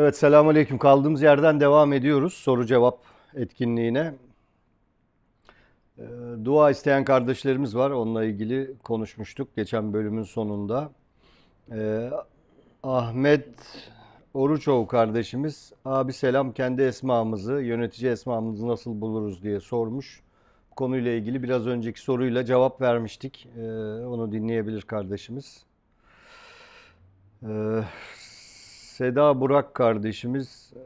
Evet selamun aleyküm. Kaldığımız yerden devam ediyoruz soru cevap etkinliğine. Ee, dua isteyen kardeşlerimiz var. Onunla ilgili konuşmuştuk geçen bölümün sonunda. Ee, Ahmet Oruçoğlu kardeşimiz abi selam kendi esmamızı, yönetici esmamızı nasıl buluruz diye sormuş. konuyla ilgili biraz önceki soruyla cevap vermiştik. Ee, onu dinleyebilir kardeşimiz. Seda Burak kardeşimiz e,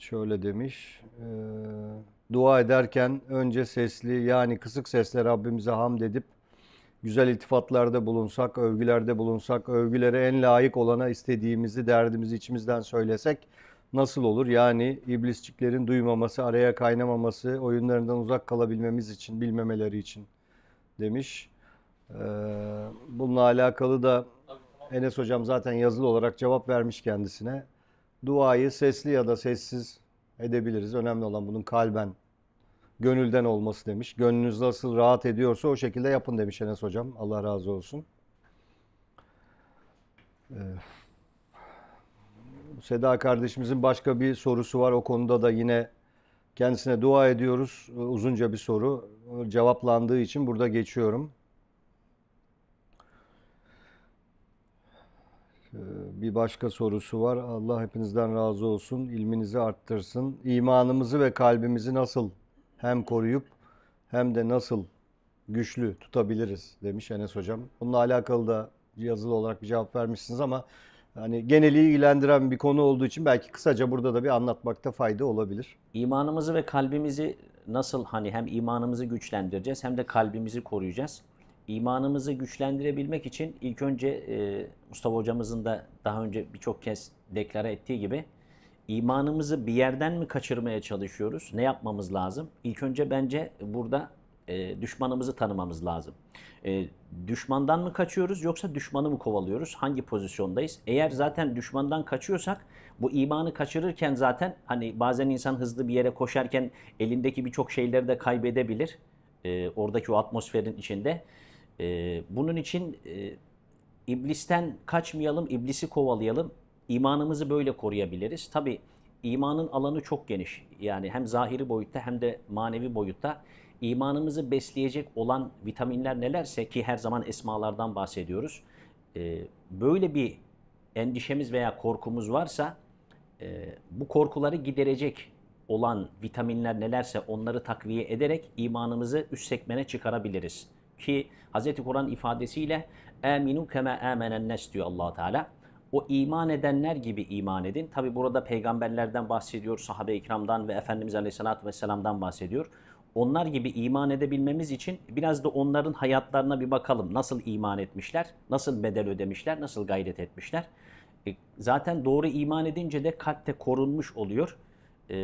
şöyle demiş. E, dua ederken önce sesli yani kısık sesle Rabbimize hamd edip güzel iltifatlarda bulunsak, övgülerde bulunsak, övgülere en layık olana istediğimizi, derdimizi içimizden söylesek nasıl olur? Yani iblisçiklerin duymaması, araya kaynamaması, oyunlarından uzak kalabilmemiz için, bilmemeleri için demiş. Ee, bununla alakalı da Enes hocam zaten yazılı olarak cevap vermiş kendisine. Duayı sesli ya da sessiz edebiliriz. Önemli olan bunun kalben, gönülden olması demiş. Gönlünüz nasıl rahat ediyorsa o şekilde yapın demiş Enes hocam. Allah razı olsun. Ee, Seda kardeşimizin başka bir sorusu var. O konuda da yine kendisine dua ediyoruz. Ee, uzunca bir soru. Cevaplandığı için burada geçiyorum. Ee, bir başka sorusu var. Allah hepinizden razı olsun. İlminizi arttırsın. İmanımızı ve kalbimizi nasıl hem koruyup hem de nasıl güçlü tutabiliriz demiş Enes Hocam. Bununla alakalı da yazılı olarak bir cevap vermişsiniz ama hani geneli ilgilendiren bir konu olduğu için belki kısaca burada da bir anlatmakta fayda olabilir. İmanımızı ve kalbimizi nasıl hani hem imanımızı güçlendireceğiz hem de kalbimizi koruyacağız imanımızı güçlendirebilmek için ilk önce e, Mustafa hocamızın da daha önce birçok kez deklare ettiği gibi imanımızı bir yerden mi kaçırmaya çalışıyoruz? Ne yapmamız lazım? İlk önce bence burada e, düşmanımızı tanımamız lazım. E, düşmandan mı kaçıyoruz yoksa düşmanı mı kovalıyoruz? Hangi pozisyondayız? Eğer zaten düşmandan kaçıyorsak bu imanı kaçırırken zaten hani bazen insan hızlı bir yere koşarken elindeki birçok şeyleri de kaybedebilir. E, oradaki o atmosferin içinde. E, bunun için e, iblisten kaçmayalım, iblisi kovalayalım. İmanımızı böyle koruyabiliriz. Tabi imanın alanı çok geniş. Yani hem zahiri boyutta hem de manevi boyutta imanımızı besleyecek olan vitaminler nelerse ki her zaman esmalardan bahsediyoruz. E, böyle bir endişemiz veya korkumuz varsa e, bu korkuları giderecek olan vitaminler nelerse onları takviye ederek imanımızı üst sekmene çıkarabiliriz. Ki Hz. Kur'an ifadesiyle eminu keme emenen nes diyor allah Teala. O iman edenler gibi iman edin. Tabi burada peygamberlerden bahsediyor, sahabe-i ikramdan ve Efendimiz Aleyhisselatü Vesselam'dan bahsediyor. Onlar gibi iman edebilmemiz için biraz da onların hayatlarına bir bakalım. Nasıl iman etmişler, nasıl bedel ödemişler, nasıl gayret etmişler. E, zaten doğru iman edince de kalpte korunmuş oluyor. E,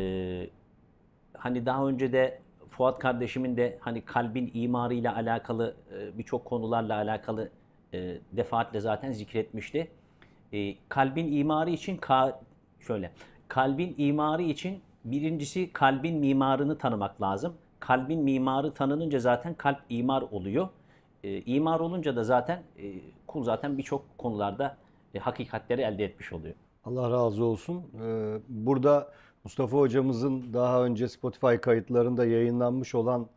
hani daha önce de Fuat kardeşimin de hani kalbin imarıyla alakalı e, birçok konularla alakalı e, defaatle zaten zikretmişti. E, kalbin imarı için şöyle kalbin imarı için birincisi kalbin mimarını tanımak lazım. Kalbin mimarı tanınınca zaten kalp imar oluyor. İmar olunca da zaten kul zaten birçok konularda hakikatleri elde etmiş oluyor. Allah razı olsun. burada Mustafa hocamızın daha önce Spotify kayıtlarında yayınlanmış olan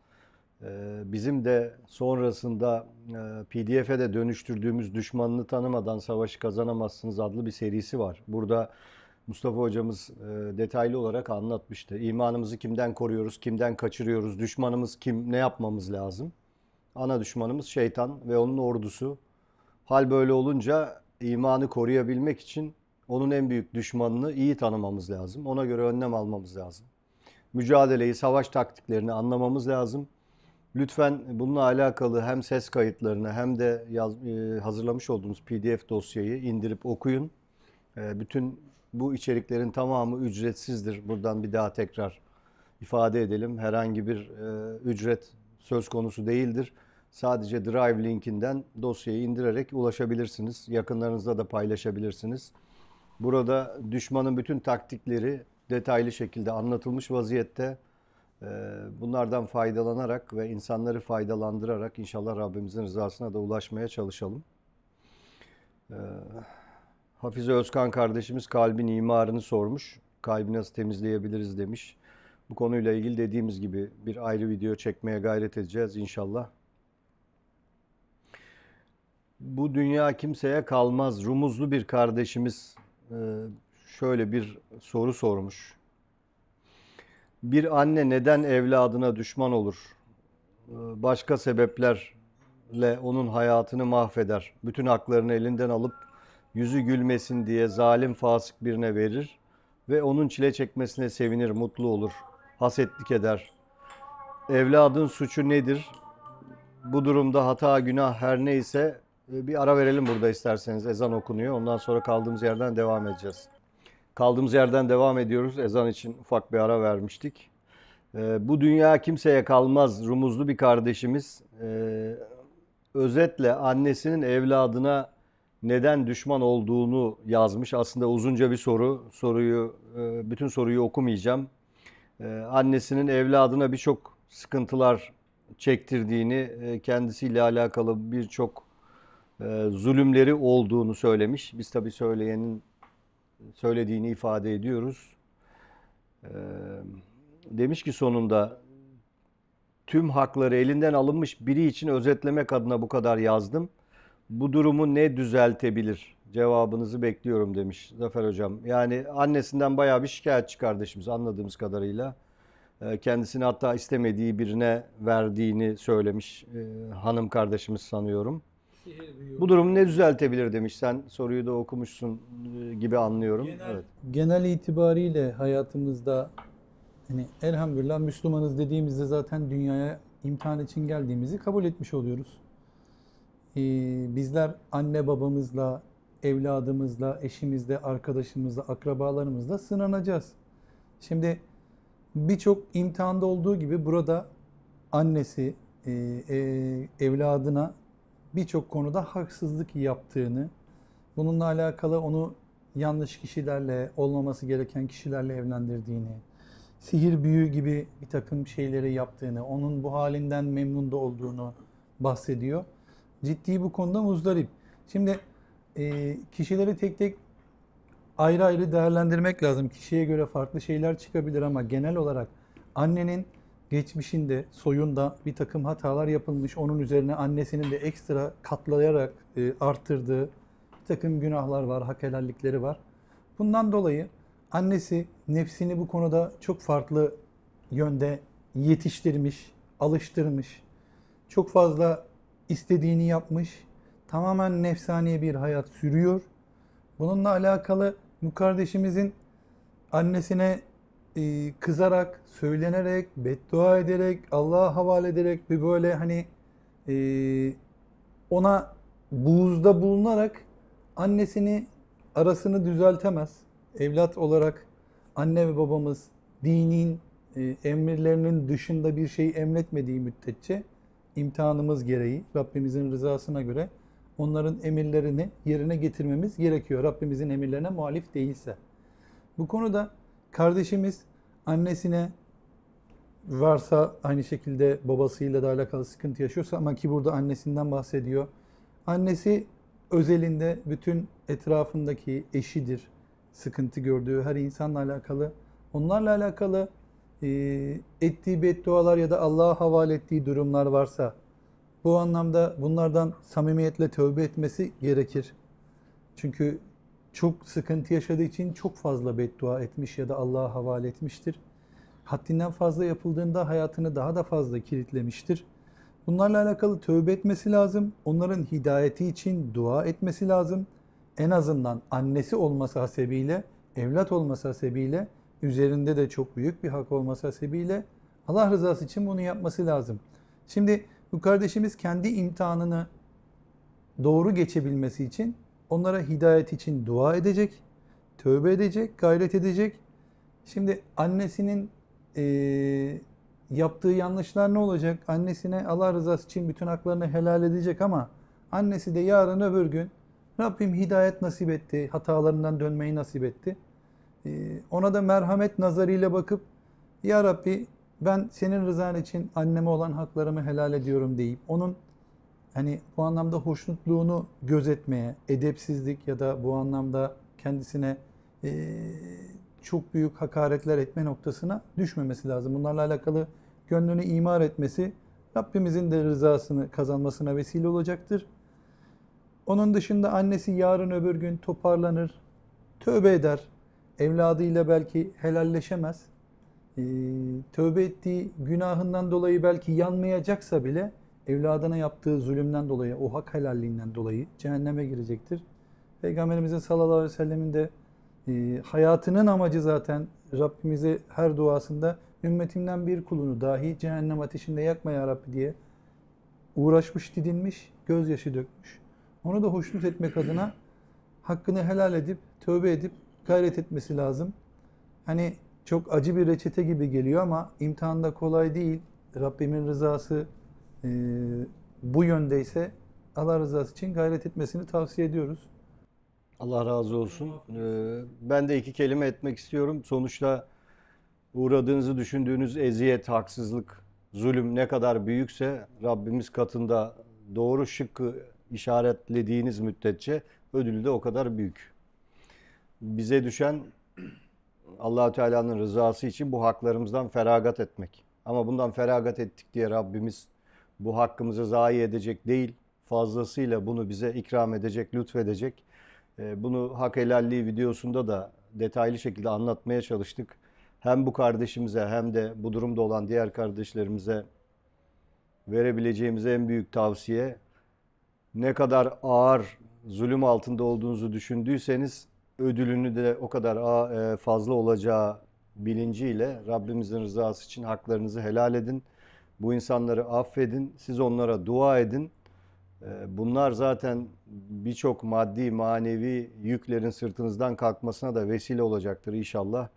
e, bizim de sonrasında e, PDF'e de dönüştürdüğümüz Düşmanını Tanımadan Savaşı Kazanamazsınız adlı bir serisi var. Burada Mustafa hocamız e, detaylı olarak anlatmıştı. İmanımızı kimden koruyoruz, kimden kaçırıyoruz, düşmanımız kim, ne yapmamız lazım? Ana düşmanımız şeytan ve onun ordusu. Hal böyle olunca imanı koruyabilmek için onun en büyük düşmanını iyi tanımamız lazım. Ona göre önlem almamız lazım. Mücadeleyi, savaş taktiklerini anlamamız lazım. Lütfen bununla alakalı hem ses kayıtlarını hem de yaz, e, hazırlamış olduğunuz PDF dosyayı indirip okuyun. E, bütün bu içeriklerin tamamı ücretsizdir. Buradan bir daha tekrar ifade edelim. Herhangi bir e, ücret söz konusu değildir. Sadece Drive linkinden dosyayı indirerek ulaşabilirsiniz. Yakınlarınızla da paylaşabilirsiniz. Burada düşmanın bütün taktikleri detaylı şekilde anlatılmış vaziyette. Ee, bunlardan faydalanarak ve insanları faydalandırarak inşallah Rabbimizin rızasına da ulaşmaya çalışalım. Ee, Hafize Özkan kardeşimiz kalbin imarını sormuş. Kalbi nasıl temizleyebiliriz demiş. Bu konuyla ilgili dediğimiz gibi bir ayrı video çekmeye gayret edeceğiz inşallah. Bu dünya kimseye kalmaz. Rumuzlu bir kardeşimiz ee, şöyle bir soru sormuş. Bir anne neden evladına düşman olur? Ee, başka sebeplerle onun hayatını mahveder. Bütün haklarını elinden alıp yüzü gülmesin diye zalim fasık birine verir ve onun çile çekmesine sevinir, mutlu olur. Hasetlik eder. Evladın suçu nedir? Bu durumda hata, günah her neyse ee, bir ara verelim burada isterseniz. Ezan okunuyor. Ondan sonra kaldığımız yerden devam edeceğiz. Kaldığımız yerden devam ediyoruz. Ezan için ufak bir ara vermiştik. Ee, bu dünya kimseye kalmaz rumuzlu bir kardeşimiz ee, özetle annesinin evladına neden düşman olduğunu yazmış. Aslında uzunca bir soru. Soruyu e, bütün soruyu okumayacağım. Annesinin evladına birçok sıkıntılar çektirdiğini, e, kendisiyle alakalı birçok e, zulümleri olduğunu söylemiş. Biz tabii söyleyenin söylediğini ifade ediyoruz. E, demiş ki sonunda tüm hakları elinden alınmış biri için özetlemek adına bu kadar yazdım. Bu durumu ne düzeltebilir? Cevabınızı bekliyorum demiş Zafer Hocam. Yani annesinden bayağı bir şikayetçi kardeşimiz anladığımız kadarıyla. E, kendisini hatta istemediği birine verdiğini söylemiş hanım kardeşimiz sanıyorum. Bu durumu ne düzeltebilir demiş. Sen soruyu da okumuşsun e, gibi anlıyorum. Genel, evet. genel itibariyle hayatımızda hani elhamdülillah Müslümanız dediğimizde zaten dünyaya imtihan için geldiğimizi kabul etmiş oluyoruz. Ee, bizler anne babamızla, evladımızla, eşimizle, arkadaşımızla, akrabalarımızla sınanacağız. Şimdi birçok imtihanda olduğu gibi burada annesi e, e, evladına birçok konuda haksızlık yaptığını, bununla alakalı onu yanlış kişilerle, olmaması gereken kişilerle evlendirdiğini, sihir büyü gibi bir takım şeyleri yaptığını, onun bu halinden memnun da olduğunu bahsediyor. Ciddi bu konuda muzdarip. Şimdi e, kişileri tek tek ayrı ayrı değerlendirmek lazım. Kişiye göre farklı şeyler çıkabilir ama genel olarak annenin geçmişinde, soyunda bir takım hatalar yapılmış. Onun üzerine annesinin de ekstra katlayarak e, arttırdığı bir takım günahlar var, hak helallikleri var. Bundan dolayı annesi nefsini bu konuda çok farklı yönde yetiştirmiş, alıştırmış. Çok fazla istediğini yapmış. Tamamen nefsani bir hayat sürüyor. Bununla alakalı bu kardeşimizin annesine e, kızarak, söylenerek, beddua ederek, Allah'a havale ederek bir böyle hani e, ona buğuzda bulunarak annesini arasını düzeltemez. Evlat olarak anne ve babamız dinin e, emirlerinin dışında bir şey emretmediği müddetçe imtihanımız gereği Rabbimizin rızasına göre onların emirlerini yerine getirmemiz gerekiyor. Rabbimizin emirlerine muhalif değilse. Bu konuda kardeşimiz annesine varsa aynı şekilde babasıyla da alakalı sıkıntı yaşıyorsa ama ki burada annesinden bahsediyor. Annesi özelinde bütün etrafındaki eşidir. Sıkıntı gördüğü her insanla alakalı. Onlarla alakalı e, ettiği beddualar ya da Allah'a havale ettiği durumlar varsa bu anlamda bunlardan samimiyetle tövbe etmesi gerekir. Çünkü çok sıkıntı yaşadığı için çok fazla beddua etmiş ya da Allah'a havale etmiştir. Haddinden fazla yapıldığında hayatını daha da fazla kilitlemiştir. Bunlarla alakalı tövbe etmesi lazım. Onların hidayeti için dua etmesi lazım. En azından annesi olması hasebiyle, evlat olması hasebiyle, üzerinde de çok büyük bir hak olması hasebiyle Allah rızası için bunu yapması lazım. Şimdi bu kardeşimiz kendi imtihanını doğru geçebilmesi için Onlara hidayet için dua edecek, tövbe edecek, gayret edecek. Şimdi annesinin e, yaptığı yanlışlar ne olacak? Annesine Allah rızası için bütün haklarını helal edecek ama annesi de yarın öbür gün Rabbim hidayet nasip etti, hatalarından dönmeyi nasip etti. E, ona da merhamet nazarıyla bakıp Ya Rabbi ben senin rızan için anneme olan haklarımı helal ediyorum deyip onun hani bu anlamda hoşnutluğunu gözetmeye, edepsizlik ya da bu anlamda kendisine e, çok büyük hakaretler etme noktasına düşmemesi lazım. Bunlarla alakalı gönlünü imar etmesi Rabbimizin de rızasını kazanmasına vesile olacaktır. Onun dışında annesi yarın öbür gün toparlanır, tövbe eder. Evladıyla belki helalleşemez. Ee, tövbe ettiği günahından dolayı belki yanmayacaksa bile evladına yaptığı zulümden dolayı, o hak helalliğinden dolayı cehenneme girecektir. Peygamberimizin sallallahu aleyhi ve sellemin de e, hayatının amacı zaten Rabbimize her duasında ümmetimden bir kulunu dahi cehennem ateşinde yakma ya Rabbi diye uğraşmış, didinmiş, gözyaşı dökmüş. Onu da hoşnut etmek adına hakkını helal edip, tövbe edip gayret etmesi lazım. Hani çok acı bir reçete gibi geliyor ama imtihanda kolay değil. Rabbimin rızası e, bu ise Allah rızası için gayret etmesini tavsiye ediyoruz. Allah razı olsun. Ee, ben de iki kelime etmek istiyorum. Sonuçta uğradığınızı düşündüğünüz eziyet, haksızlık, zulüm ne kadar büyükse Rabbimiz katında doğru şıkkı işaretlediğiniz müddetçe ödülü de o kadar büyük. Bize düşen allah Teala'nın rızası için bu haklarımızdan feragat etmek. Ama bundan feragat ettik diye Rabbimiz bu hakkımızı zayi edecek değil. Fazlasıyla bunu bize ikram edecek, lütfedecek. Ee, bunu hak helalliği videosunda da detaylı şekilde anlatmaya çalıştık. Hem bu kardeşimize hem de bu durumda olan diğer kardeşlerimize verebileceğimiz en büyük tavsiye ne kadar ağır zulüm altında olduğunuzu düşündüyseniz ödülünü de o kadar e, fazla olacağı bilinciyle Rabbimizin rızası için haklarınızı helal edin. Bu insanları affedin, siz onlara dua edin. Ee, bunlar zaten birçok maddi, manevi yüklerin sırtınızdan kalkmasına da vesile olacaktır inşallah.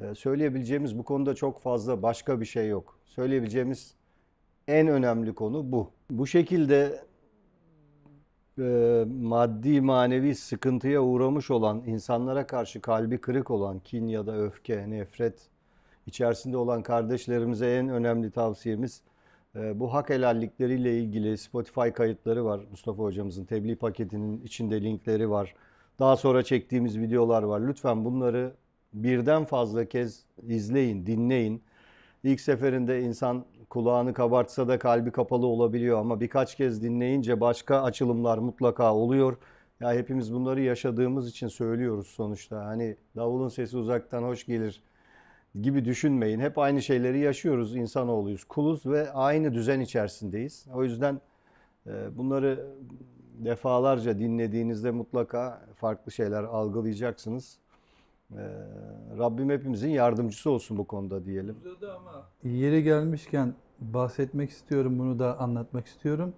Ee, söyleyebileceğimiz bu konuda çok fazla başka bir şey yok. Söyleyebileceğimiz en önemli konu bu. Bu şekilde e, maddi manevi sıkıntıya uğramış olan, insanlara karşı kalbi kırık olan kin ya da öfke, nefret içerisinde olan kardeşlerimize en önemli tavsiyemiz e, bu hak helallikleriyle ilgili Spotify kayıtları var. Mustafa hocamızın tebliğ paketinin içinde linkleri var. Daha sonra çektiğimiz videolar var. Lütfen bunları birden fazla kez izleyin, dinleyin. İlk seferinde insan kulağını kabartsa da kalbi kapalı olabiliyor ama birkaç kez dinleyince başka açılımlar mutlaka oluyor. Ya hepimiz bunları yaşadığımız için söylüyoruz sonuçta. Hani davulun sesi uzaktan hoş gelir gibi düşünmeyin. Hep aynı şeyleri yaşıyoruz, insanoğluyuz, kuluz ve aynı düzen içerisindeyiz. O yüzden e, bunları defalarca dinlediğinizde mutlaka farklı şeyler algılayacaksınız. E, Rabbim hepimizin yardımcısı olsun bu konuda diyelim. Yeri gelmişken bahsetmek istiyorum, bunu da anlatmak istiyorum.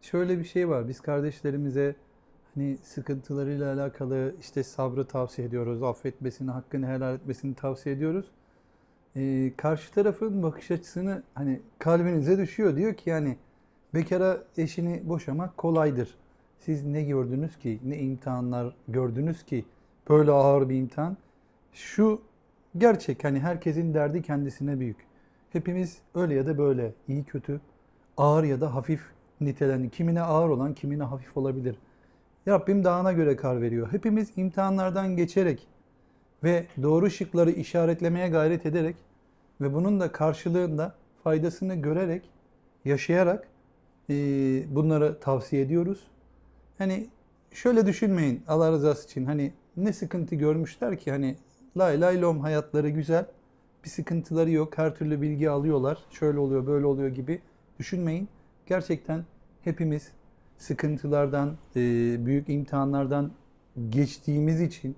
Şöyle bir şey var, biz kardeşlerimize hani sıkıntılarıyla alakalı işte sabrı tavsiye ediyoruz, affetmesini, hakkını helal etmesini tavsiye ediyoruz e, karşı tarafın bakış açısını hani kalbinize düşüyor. Diyor ki yani bekara eşini boşamak kolaydır. Siz ne gördünüz ki? Ne imtihanlar gördünüz ki? Böyle ağır bir imtihan. Şu gerçek hani herkesin derdi kendisine büyük. Hepimiz öyle ya da böyle iyi kötü, ağır ya da hafif nitelendi. Kimine ağır olan, kimine hafif olabilir. Rabbim dağına göre kar veriyor. Hepimiz imtihanlardan geçerek ve doğru şıkları işaretlemeye gayret ederek ve bunun da karşılığında faydasını görerek, yaşayarak e, bunları tavsiye ediyoruz. Hani şöyle düşünmeyin Allah rızası için hani ne sıkıntı görmüşler ki hani lay lay lom hayatları güzel, bir sıkıntıları yok, her türlü bilgi alıyorlar, şöyle oluyor, böyle oluyor gibi düşünmeyin. Gerçekten hepimiz sıkıntılardan, e, büyük imtihanlardan geçtiğimiz için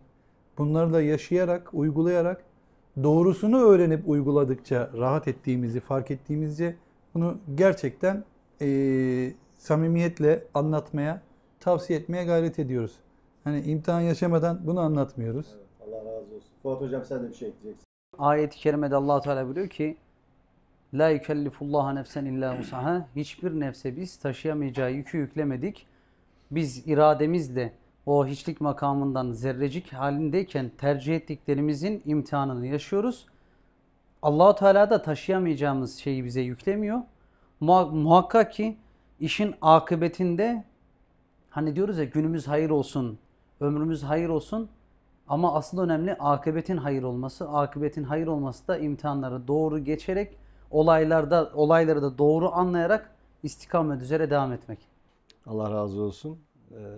Bunları da yaşayarak, uygulayarak, doğrusunu öğrenip uyguladıkça, rahat ettiğimizi fark ettiğimizce bunu gerçekten e, samimiyetle anlatmaya, tavsiye etmeye gayret ediyoruz. Hani imtihan yaşamadan bunu anlatmıyoruz. Evet, Allah razı olsun. Fuat Hocam sen de bir şey ekleyeceksin. Ayet-i Kerime'de allah Teala buyuruyor ki La yükellifullaha nefsen illa musaha Hiçbir nefse biz taşıyamayacağı yükü yüklemedik. Biz irademizle o hiçlik makamından zerrecik halindeyken tercih ettiklerimizin imtihanını yaşıyoruz. Allahu Teala da taşıyamayacağımız şeyi bize yüklemiyor. Muhakkak ki işin akıbetinde hani diyoruz ya günümüz hayır olsun, ömrümüz hayır olsun ama asıl önemli akıbetin hayır olması. Akıbetin hayır olması da imtihanları doğru geçerek olaylarda olayları da doğru anlayarak istikamet üzere devam etmek. Allah razı olsun. Ee,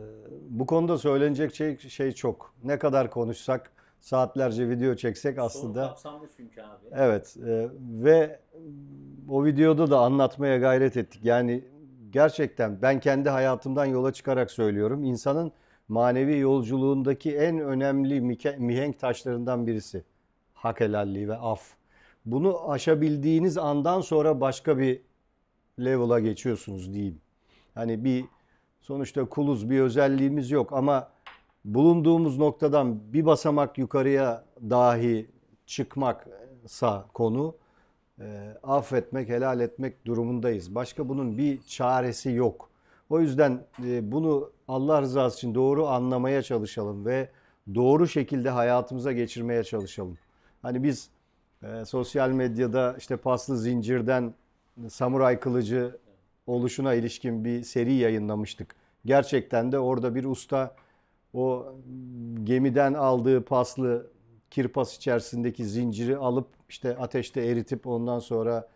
bu konuda söylenecek şey, şey çok. Ne kadar konuşsak, saatlerce video çeksek aslında. Sorun kapsamlı çünkü abi. Evet e, ve o videoda da anlatmaya gayret ettik. Yani gerçekten ben kendi hayatımdan yola çıkarak söylüyorum. İnsanın manevi yolculuğundaki en önemli mihenk taşlarından birisi. Hak helalliği ve af. Bunu aşabildiğiniz andan sonra başka bir level'a geçiyorsunuz diyeyim. Hani bir Sonuçta kuluz bir özelliğimiz yok ama bulunduğumuz noktadan bir basamak yukarıya dahi çıkmaksa konu e, affetmek, helal etmek durumundayız. Başka bunun bir çaresi yok. O yüzden e, bunu Allah rızası için doğru anlamaya çalışalım ve doğru şekilde hayatımıza geçirmeye çalışalım. Hani biz e, sosyal medyada işte paslı zincirden samuray kılıcı oluşuna ilişkin bir seri yayınlamıştık. Gerçekten de orada bir usta o gemiden aldığı paslı kirpas içerisindeki zinciri alıp işte ateşte eritip ondan sonra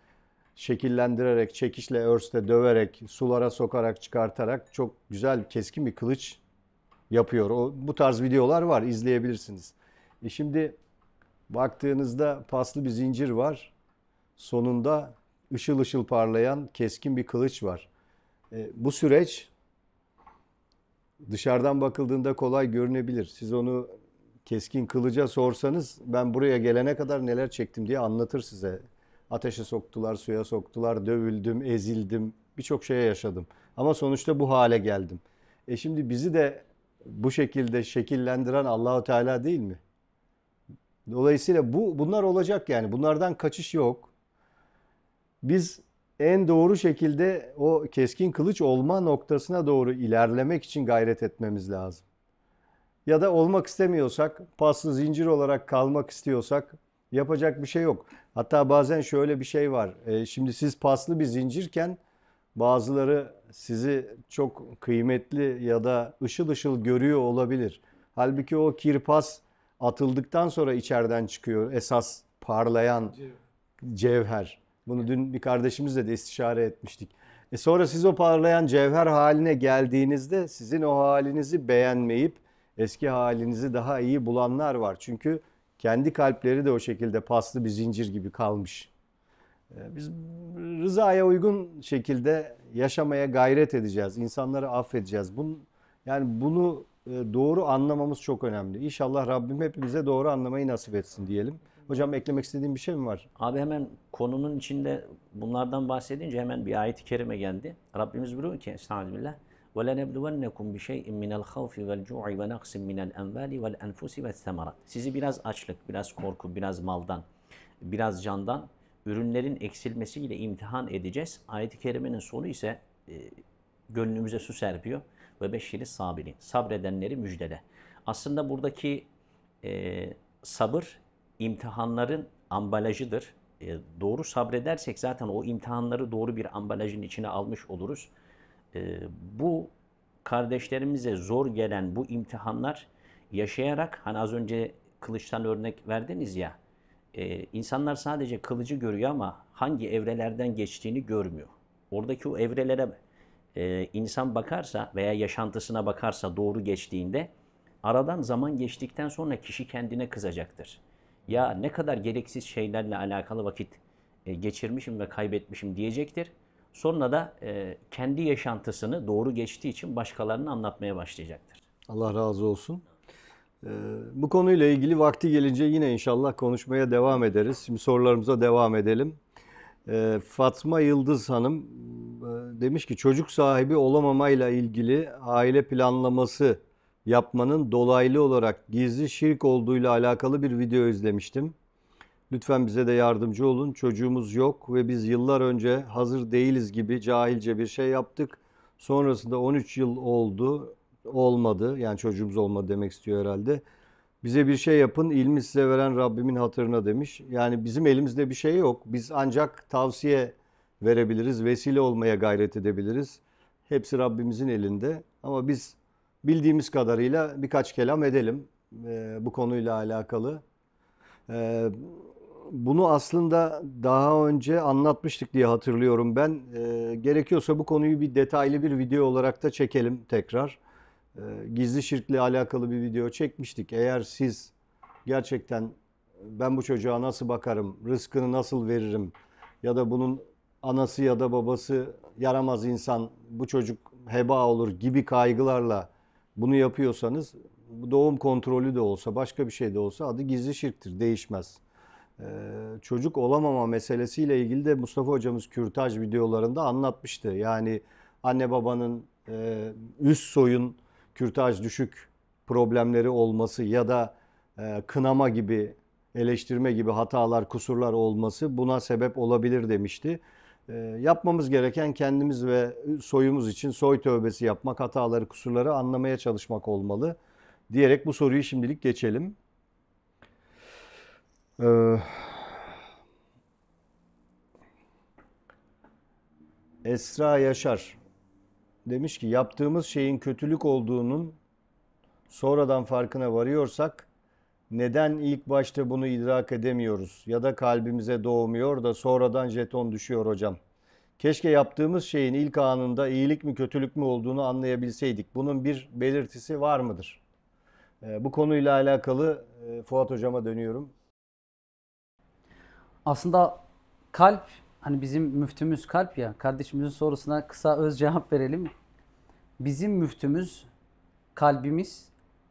şekillendirerek, çekişle örste döverek, sulara sokarak, çıkartarak çok güzel keskin bir kılıç yapıyor. O, bu tarz videolar var izleyebilirsiniz. E şimdi baktığınızda paslı bir zincir var. Sonunda ışıl ışıl parlayan keskin bir kılıç var. E, bu süreç dışarıdan bakıldığında kolay görünebilir. Siz onu keskin kılıca sorsanız ben buraya gelene kadar neler çektim diye anlatır size. Ateşe soktular, suya soktular, dövüldüm, ezildim, birçok şeye yaşadım. Ama sonuçta bu hale geldim. E şimdi bizi de bu şekilde şekillendiren Allahu Teala değil mi? Dolayısıyla bu bunlar olacak yani. Bunlardan kaçış yok biz en doğru şekilde o keskin kılıç olma noktasına doğru ilerlemek için gayret etmemiz lazım. Ya da olmak istemiyorsak, paslı zincir olarak kalmak istiyorsak yapacak bir şey yok. Hatta bazen şöyle bir şey var. E, şimdi siz paslı bir zincirken bazıları sizi çok kıymetli ya da ışıl ışıl görüyor olabilir. Halbuki o kirpas atıldıktan sonra içeriden çıkıyor esas parlayan cevher. Bunu dün bir kardeşimizle de istişare etmiştik. E sonra siz o parlayan cevher haline geldiğinizde sizin o halinizi beğenmeyip eski halinizi daha iyi bulanlar var. Çünkü kendi kalpleri de o şekilde paslı bir zincir gibi kalmış. E, biz rızaya uygun şekilde yaşamaya gayret edeceğiz. İnsanları affedeceğiz. Bunun, yani bunu e, doğru anlamamız çok önemli. İnşallah Rabbim hepimize doğru anlamayı nasip etsin diyelim. Hocam eklemek istediğim bir şey mi var? Abi hemen konunun içinde bunlardan bahsedince hemen bir ayet-i kerime geldi. Rabbimiz buyuruyor ki Estağfirullah. وَلَنَبْلُوَنَّكُمْ بِشَيْءٍ مِنَ الْخَوْفِ وَالْجُوعِ وَنَقْسٍ مِنَ الْاَنْوَالِ وَالْاَنْفُسِ وَالثَّمَرَاتِ Sizi biraz açlık, biraz korku, biraz maldan, biraz candan, ürünlerin eksilmesiyle imtihan edeceğiz. Ayet-i kerimenin sonu ise e, gönlümüze su serpiyor. Ve beşiri sabirin, sabredenleri müjdele. Aslında buradaki e, sabır imtihanların ambalajıdır. E, doğru sabredersek zaten o imtihanları doğru bir ambalajın içine almış oluruz. E, bu kardeşlerimize zor gelen bu imtihanlar yaşayarak hani az önce kılıçtan örnek verdiniz ya e, insanlar sadece kılıcı görüyor ama hangi evrelerden geçtiğini görmüyor. Oradaki o evrelere e, insan bakarsa veya yaşantısına bakarsa doğru geçtiğinde aradan zaman geçtikten sonra kişi kendine kızacaktır ya ne kadar gereksiz şeylerle alakalı vakit e, geçirmişim ve kaybetmişim diyecektir. Sonra da e, kendi yaşantısını doğru geçtiği için başkalarını anlatmaya başlayacaktır. Allah razı olsun. E, bu konuyla ilgili vakti gelince yine inşallah konuşmaya devam ederiz. Şimdi sorularımıza devam edelim. Fatma Yıldız Hanım demiş ki çocuk sahibi olamamayla ilgili aile planlaması yapmanın dolaylı olarak gizli şirk olduğuyla alakalı bir video izlemiştim. Lütfen bize de yardımcı olun. Çocuğumuz yok ve biz yıllar önce hazır değiliz gibi cahilce bir şey yaptık. Sonrasında 13 yıl oldu, olmadı. Yani çocuğumuz olmadı demek istiyor herhalde. Bize bir şey yapın, ilmi size veren Rabbimin hatırına demiş. Yani bizim elimizde bir şey yok. Biz ancak tavsiye verebiliriz, vesile olmaya gayret edebiliriz. Hepsi Rabbimizin elinde. Ama biz bildiğimiz kadarıyla birkaç kelam edelim e, bu konuyla alakalı. E, bunu aslında daha önce anlatmıştık diye hatırlıyorum ben. E, gerekiyorsa bu konuyu bir detaylı bir video olarak da çekelim tekrar. E, gizli şirkle alakalı bir video çekmiştik. Eğer siz gerçekten ben bu çocuğa nasıl bakarım, rızkını nasıl veririm ya da bunun anası ya da babası yaramaz insan, bu çocuk heba olur gibi kaygılarla bunu yapıyorsanız doğum kontrolü de olsa başka bir şey de olsa adı gizli şirktir değişmez. Ee, çocuk olamama meselesiyle ilgili de Mustafa hocamız kürtaj videolarında anlatmıştı. Yani anne babanın e, üst soyun kürtaj düşük problemleri olması ya da e, kınama gibi eleştirme gibi hatalar kusurlar olması buna sebep olabilir demişti. Ee, yapmamız gereken kendimiz ve soyumuz için soy tövbesi yapmak, hataları, kusurları anlamaya çalışmak olmalı diyerek bu soruyu şimdilik geçelim. Ee, Esra Yaşar demiş ki yaptığımız şeyin kötülük olduğunun sonradan farkına varıyorsak neden ilk başta bunu idrak edemiyoruz ya da kalbimize doğmuyor da sonradan jeton düşüyor hocam? Keşke yaptığımız şeyin ilk anında iyilik mi kötülük mü olduğunu anlayabilseydik. Bunun bir belirtisi var mıdır? Ee, bu konuyla alakalı e, Fuat hocama dönüyorum. Aslında kalp hani bizim müftümüz kalp ya kardeşimizin sorusuna kısa öz cevap verelim. Bizim müftümüz kalbimiz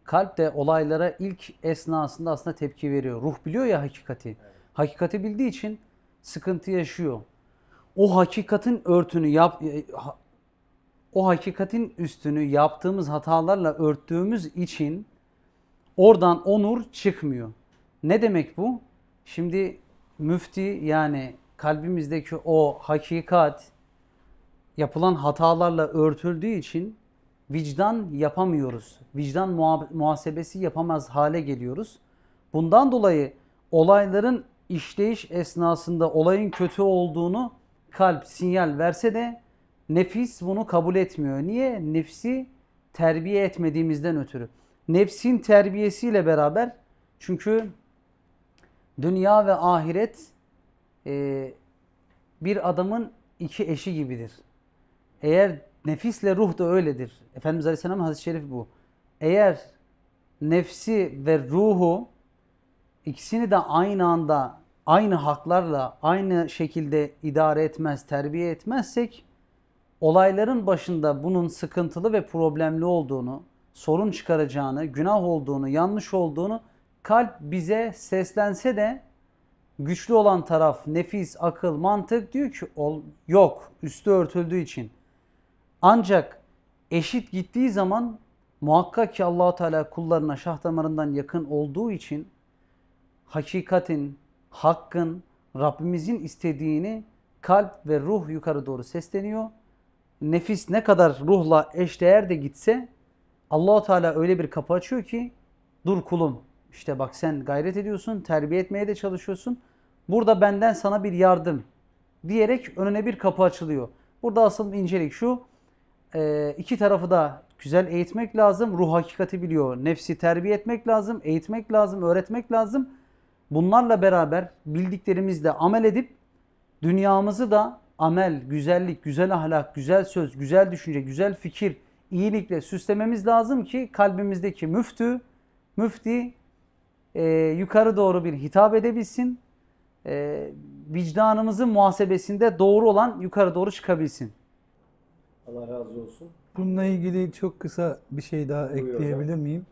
Kalp de olaylara ilk esnasında aslında tepki veriyor. Ruh biliyor ya hakikati. Hakikati bildiği için sıkıntı yaşıyor. O hakikatin örtünü yap e, o hakikatin üstünü yaptığımız hatalarla örttüğümüz için oradan onur çıkmıyor. Ne demek bu? Şimdi müfti yani kalbimizdeki o hakikat yapılan hatalarla örtüldüğü için vicdan yapamıyoruz. Vicdan muhasebesi yapamaz hale geliyoruz. Bundan dolayı olayların işleyiş esnasında olayın kötü olduğunu kalp sinyal verse de nefis bunu kabul etmiyor. Niye? Nefsi terbiye etmediğimizden ötürü. Nefsin terbiyesiyle beraber çünkü dünya ve ahiret e, bir adamın iki eşi gibidir. Eğer Nefisle ruh da öyledir. Efendimiz Aleyhisselam'ın hadis-i şerifi bu. Eğer nefsi ve ruhu ikisini de aynı anda aynı haklarla aynı şekilde idare etmez, terbiye etmezsek olayların başında bunun sıkıntılı ve problemli olduğunu, sorun çıkaracağını, günah olduğunu, yanlış olduğunu kalp bize seslense de güçlü olan taraf nefis, akıl, mantık diyor ki yok üstü örtüldüğü için. Ancak eşit gittiği zaman muhakkak ki allah Teala kullarına şah damarından yakın olduğu için hakikatin, hakkın, Rabbimizin istediğini kalp ve ruh yukarı doğru sesleniyor. Nefis ne kadar ruhla eşdeğer de gitse allah Teala öyle bir kapı açıyor ki dur kulum işte bak sen gayret ediyorsun, terbiye etmeye de çalışıyorsun. Burada benden sana bir yardım diyerek önüne bir kapı açılıyor. Burada asıl incelik şu e, iki tarafı da güzel eğitmek lazım. Ruh hakikati biliyor. Nefsi terbiye etmek lazım, eğitmek lazım, öğretmek lazım. Bunlarla beraber bildiklerimizle amel edip dünyamızı da amel, güzellik, güzel ahlak, güzel söz, güzel düşünce, güzel fikir, iyilikle süslememiz lazım ki kalbimizdeki müftü, müfti e, yukarı doğru bir hitap edebilsin. E, vicdanımızın muhasebesinde doğru olan yukarı doğru çıkabilsin. Allah razı olsun. Bununla ilgili çok kısa bir şey daha Buyur ekleyebilir hocam. miyim?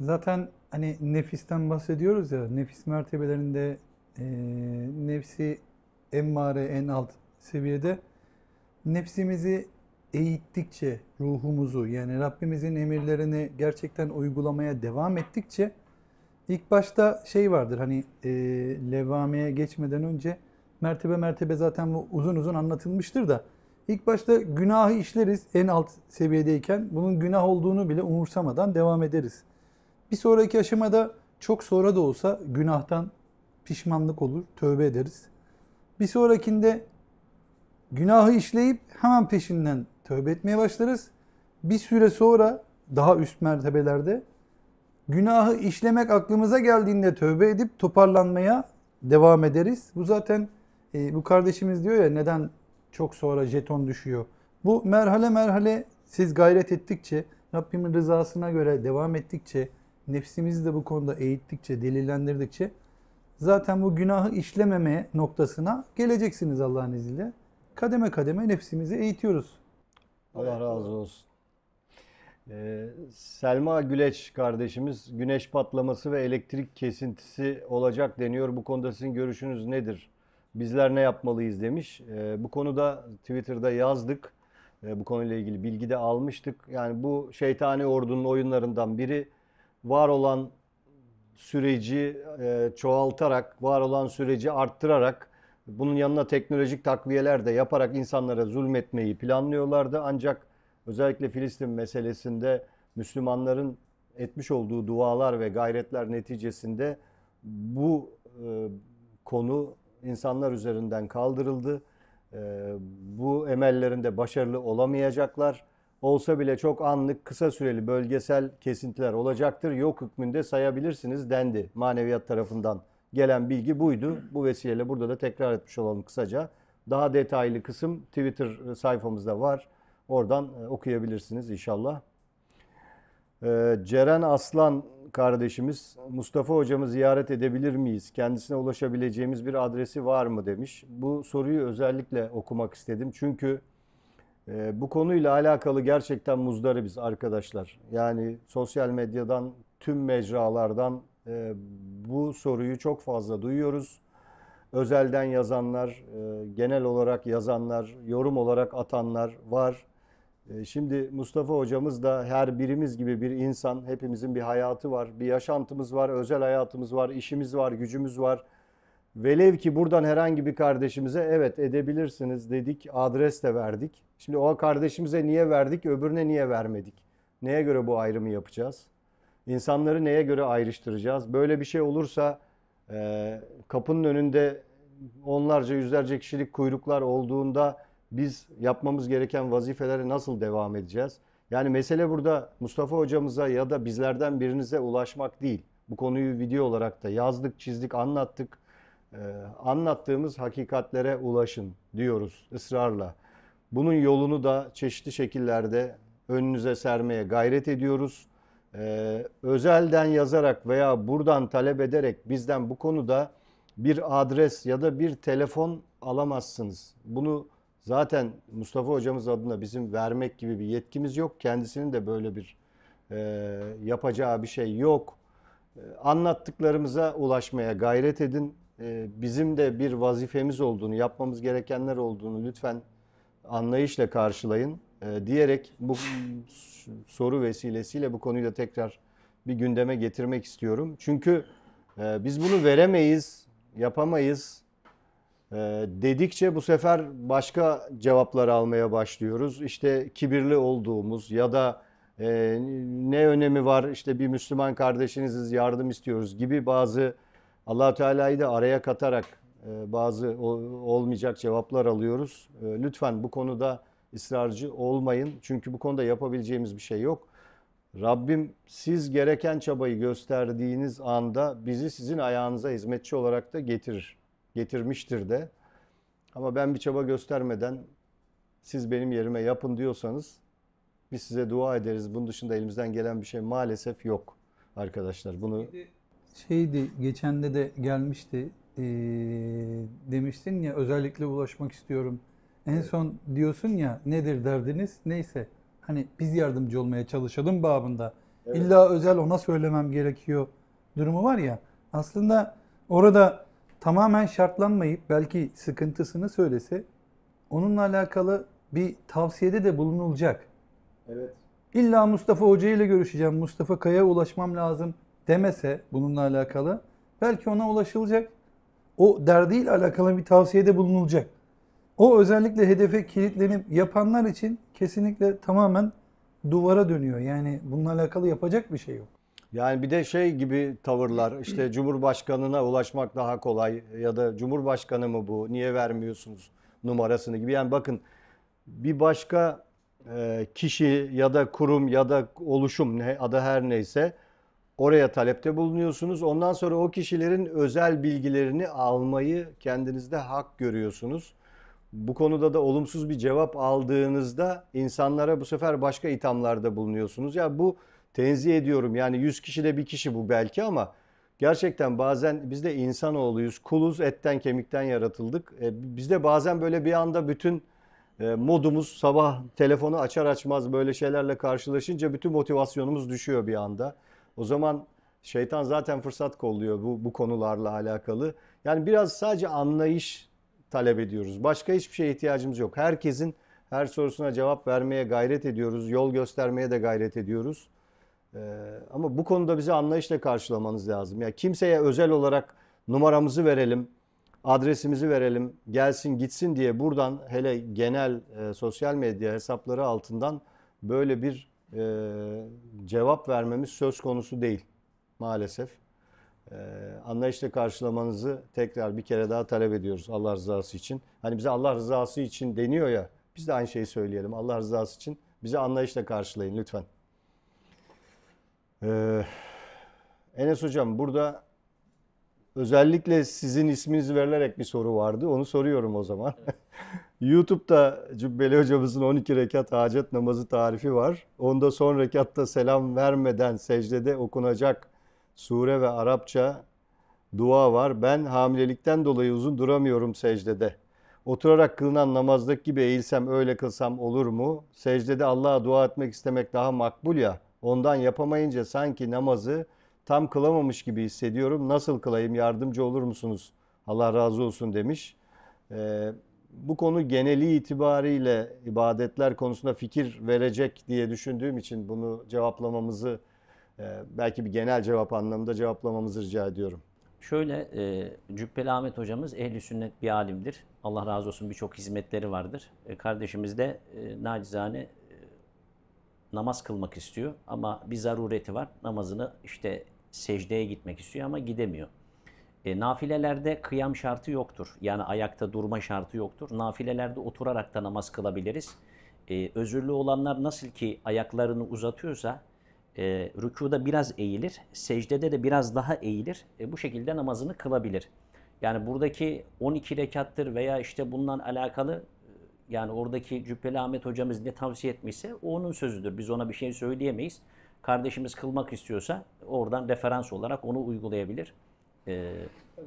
Zaten hani nefisten bahsediyoruz ya, nefis mertebelerinde e, nefsi emmare en alt seviyede nefsimizi eğittikçe ruhumuzu yani Rabbimizin emirlerini gerçekten uygulamaya devam ettikçe ilk başta şey vardır hani e, levameye geçmeden önce mertebe mertebe zaten bu uzun uzun anlatılmıştır da İlk başta günahı işleriz en alt seviyedeyken. Bunun günah olduğunu bile umursamadan devam ederiz. Bir sonraki aşamada çok sonra da olsa günahtan pişmanlık olur, tövbe ederiz. Bir sonrakinde günahı işleyip hemen peşinden tövbe etmeye başlarız. Bir süre sonra daha üst mertebelerde günahı işlemek aklımıza geldiğinde tövbe edip toparlanmaya devam ederiz. Bu zaten e, bu kardeşimiz diyor ya neden çok sonra jeton düşüyor. Bu merhale merhale siz gayret ettikçe, Rabbimin rızasına göre devam ettikçe, nefsimizi de bu konuda eğittikçe, delillendirdikçe zaten bu günahı işlememe noktasına geleceksiniz Allah'ın izniyle. Kademe kademe nefsimizi eğitiyoruz. Allah razı olsun. Ee, Selma Güleç kardeşimiz güneş patlaması ve elektrik kesintisi olacak deniyor. Bu konuda sizin görüşünüz nedir? bizler ne yapmalıyız demiş. E, bu konuda Twitter'da yazdık. E, bu konuyla ilgili bilgi de almıştık. Yani bu şeytani ordunun oyunlarından biri var olan süreci e, çoğaltarak, var olan süreci arttırarak bunun yanına teknolojik takviyeler de yaparak insanlara zulmetmeyi planlıyorlardı. Ancak özellikle Filistin meselesinde Müslümanların etmiş olduğu dualar ve gayretler neticesinde bu e, konu insanlar üzerinden kaldırıldı. Ee, bu emellerinde başarılı olamayacaklar. Olsa bile çok anlık, kısa süreli bölgesel kesintiler olacaktır. Yok hükmünde sayabilirsiniz dendi maneviyat tarafından. Gelen bilgi buydu. Bu vesileyle burada da tekrar etmiş olalım kısaca. Daha detaylı kısım Twitter sayfamızda var. Oradan e, okuyabilirsiniz inşallah. Ee, Ceren Aslan kardeşimiz Mustafa hocamı ziyaret edebilir miyiz? Kendisine ulaşabileceğimiz bir adresi var mı demiş. Bu soruyu özellikle okumak istedim. Çünkü e, bu konuyla alakalı gerçekten muzdaribiz arkadaşlar. Yani sosyal medyadan, tüm mecralardan e, bu soruyu çok fazla duyuyoruz. Özelden yazanlar, e, genel olarak yazanlar, yorum olarak atanlar var. Ee, şimdi Mustafa hocamız da her birimiz gibi bir insan. Hepimizin bir hayatı var, bir yaşantımız var, özel hayatımız var, işimiz var, gücümüz var. Velev ki buradan herhangi bir kardeşimize evet edebilirsiniz dedik, adres de verdik. Şimdi o kardeşimize niye verdik, öbürüne niye vermedik? Neye göre bu ayrımı yapacağız? İnsanları neye göre ayrıştıracağız? Böyle bir şey olursa e, kapının önünde onlarca yüzlerce kişilik kuyruklar olduğunda biz yapmamız gereken vazifeleri nasıl devam edeceğiz? Yani mesele burada Mustafa hocamıza ya da bizlerden birinize ulaşmak değil. Bu konuyu video olarak da yazdık, çizdik, anlattık. Ee, anlattığımız hakikatlere ulaşın diyoruz ısrarla. Bunun yolunu da çeşitli şekillerde önünüze sermeye gayret ediyoruz. Ee, özelden yazarak veya buradan talep ederek bizden bu konuda bir adres ya da bir telefon alamazsınız. Bunu Zaten Mustafa hocamız adına bizim vermek gibi bir yetkimiz yok. Kendisinin de böyle bir e, yapacağı bir şey yok. E, anlattıklarımıza ulaşmaya gayret edin. E, bizim de bir vazifemiz olduğunu, yapmamız gerekenler olduğunu lütfen anlayışla karşılayın e, diyerek bu soru vesilesiyle bu konuyu da tekrar bir gündeme getirmek istiyorum. Çünkü e, biz bunu veremeyiz, yapamayız ee, dedikçe bu sefer başka cevaplar almaya başlıyoruz. İşte kibirli olduğumuz ya da e, ne önemi var işte bir Müslüman kardeşiniziz yardım istiyoruz gibi bazı allah Teala'yı da araya katarak e, bazı o, olmayacak cevaplar alıyoruz. E, lütfen bu konuda ısrarcı olmayın. Çünkü bu konuda yapabileceğimiz bir şey yok. Rabbim siz gereken çabayı gösterdiğiniz anda bizi sizin ayağınıza hizmetçi olarak da getirir getirmiştir de. Ama ben bir çaba göstermeden siz benim yerime yapın diyorsanız biz size dua ederiz. Bunun dışında elimizden gelen bir şey maalesef yok arkadaşlar. Bunu şeydi geçende de gelmişti ee, demiştin ya özellikle ulaşmak istiyorum. En evet. son diyorsun ya nedir derdiniz neyse hani biz yardımcı olmaya çalışalım babında. Evet. İlla özel ona söylemem gerekiyor durumu var ya. Aslında orada tamamen şartlanmayıp belki sıkıntısını söylese onunla alakalı bir tavsiyede de bulunulacak. Evet. İlla Mustafa Hoca ile görüşeceğim, Mustafa Kaya'ya ulaşmam lazım demese bununla alakalı belki ona ulaşılacak. O derdiyle alakalı bir tavsiyede bulunulacak. O özellikle hedefe kilitlenip yapanlar için kesinlikle tamamen duvara dönüyor. Yani bununla alakalı yapacak bir şey yok. Yani bir de şey gibi tavırlar işte Cumhurbaşkanı'na ulaşmak daha kolay ya da Cumhurbaşkanı mı bu niye vermiyorsunuz numarasını gibi. Yani bakın bir başka e, kişi ya da kurum ya da oluşum ne adı her neyse oraya talepte bulunuyorsunuz. Ondan sonra o kişilerin özel bilgilerini almayı kendinizde hak görüyorsunuz. Bu konuda da olumsuz bir cevap aldığınızda insanlara bu sefer başka ithamlarda bulunuyorsunuz. Ya yani bu tenzih ediyorum. Yani 100 kişide bir kişi bu belki ama gerçekten bazen biz de insanoğluyuz. Kuluz, etten kemikten yaratıldık. E, biz de bazen böyle bir anda bütün e, modumuz sabah telefonu açar açmaz böyle şeylerle karşılaşınca bütün motivasyonumuz düşüyor bir anda. O zaman şeytan zaten fırsat kolluyor bu, bu konularla alakalı. Yani biraz sadece anlayış talep ediyoruz. Başka hiçbir şeye ihtiyacımız yok. Herkesin her sorusuna cevap vermeye gayret ediyoruz. Yol göstermeye de gayret ediyoruz. Ee, ama bu konuda bizi anlayışla karşılamanız lazım. Ya kimseye özel olarak numaramızı verelim, adresimizi verelim, gelsin gitsin diye buradan hele genel e, sosyal medya hesapları altından böyle bir e, cevap vermemiz söz konusu değil maalesef. E, anlayışla karşılamanızı tekrar bir kere daha talep ediyoruz Allah rızası için. Hani bize Allah rızası için deniyor ya biz de aynı şeyi söyleyelim. Allah rızası için bizi anlayışla karşılayın lütfen. Ee, Enes Hocam burada özellikle sizin isminizi verilerek bir soru vardı. Onu soruyorum o zaman. YouTube'da Cübbeli Hocamızın 12 rekat hacet namazı tarifi var. Onda son rekatta selam vermeden secdede okunacak sure ve Arapça dua var. Ben hamilelikten dolayı uzun duramıyorum secdede. Oturarak kılınan namazdaki gibi eğilsem öyle kılsam olur mu? Secdede Allah'a dua etmek istemek daha makbul ya. Ondan yapamayınca sanki namazı tam kılamamış gibi hissediyorum. Nasıl kılayım yardımcı olur musunuz? Allah razı olsun demiş. Ee, bu konu geneli itibariyle ibadetler konusunda fikir verecek diye düşündüğüm için bunu cevaplamamızı e, belki bir genel cevap anlamında cevaplamamızı rica ediyorum. Şöyle e, Cübbeli Ahmet hocamız ehli sünnet bir alimdir. Allah razı olsun birçok hizmetleri vardır. E, kardeşimiz de e, nacizane namaz kılmak istiyor ama bir zarureti var. Namazını işte secdeye gitmek istiyor ama gidemiyor. E, nafilelerde kıyam şartı yoktur. Yani ayakta durma şartı yoktur. Nafilelerde oturarak da namaz kılabiliriz. E, özürlü olanlar nasıl ki ayaklarını uzatıyorsa e, rükuda biraz eğilir, secdede de biraz daha eğilir. E, bu şekilde namazını kılabilir. Yani buradaki 12 rekattır veya işte bundan alakalı yani oradaki Cübbeli Ahmet hocamız ne tavsiye etmişse o onun sözüdür. Biz ona bir şey söyleyemeyiz. Kardeşimiz kılmak istiyorsa oradan referans olarak onu uygulayabilir. Ee,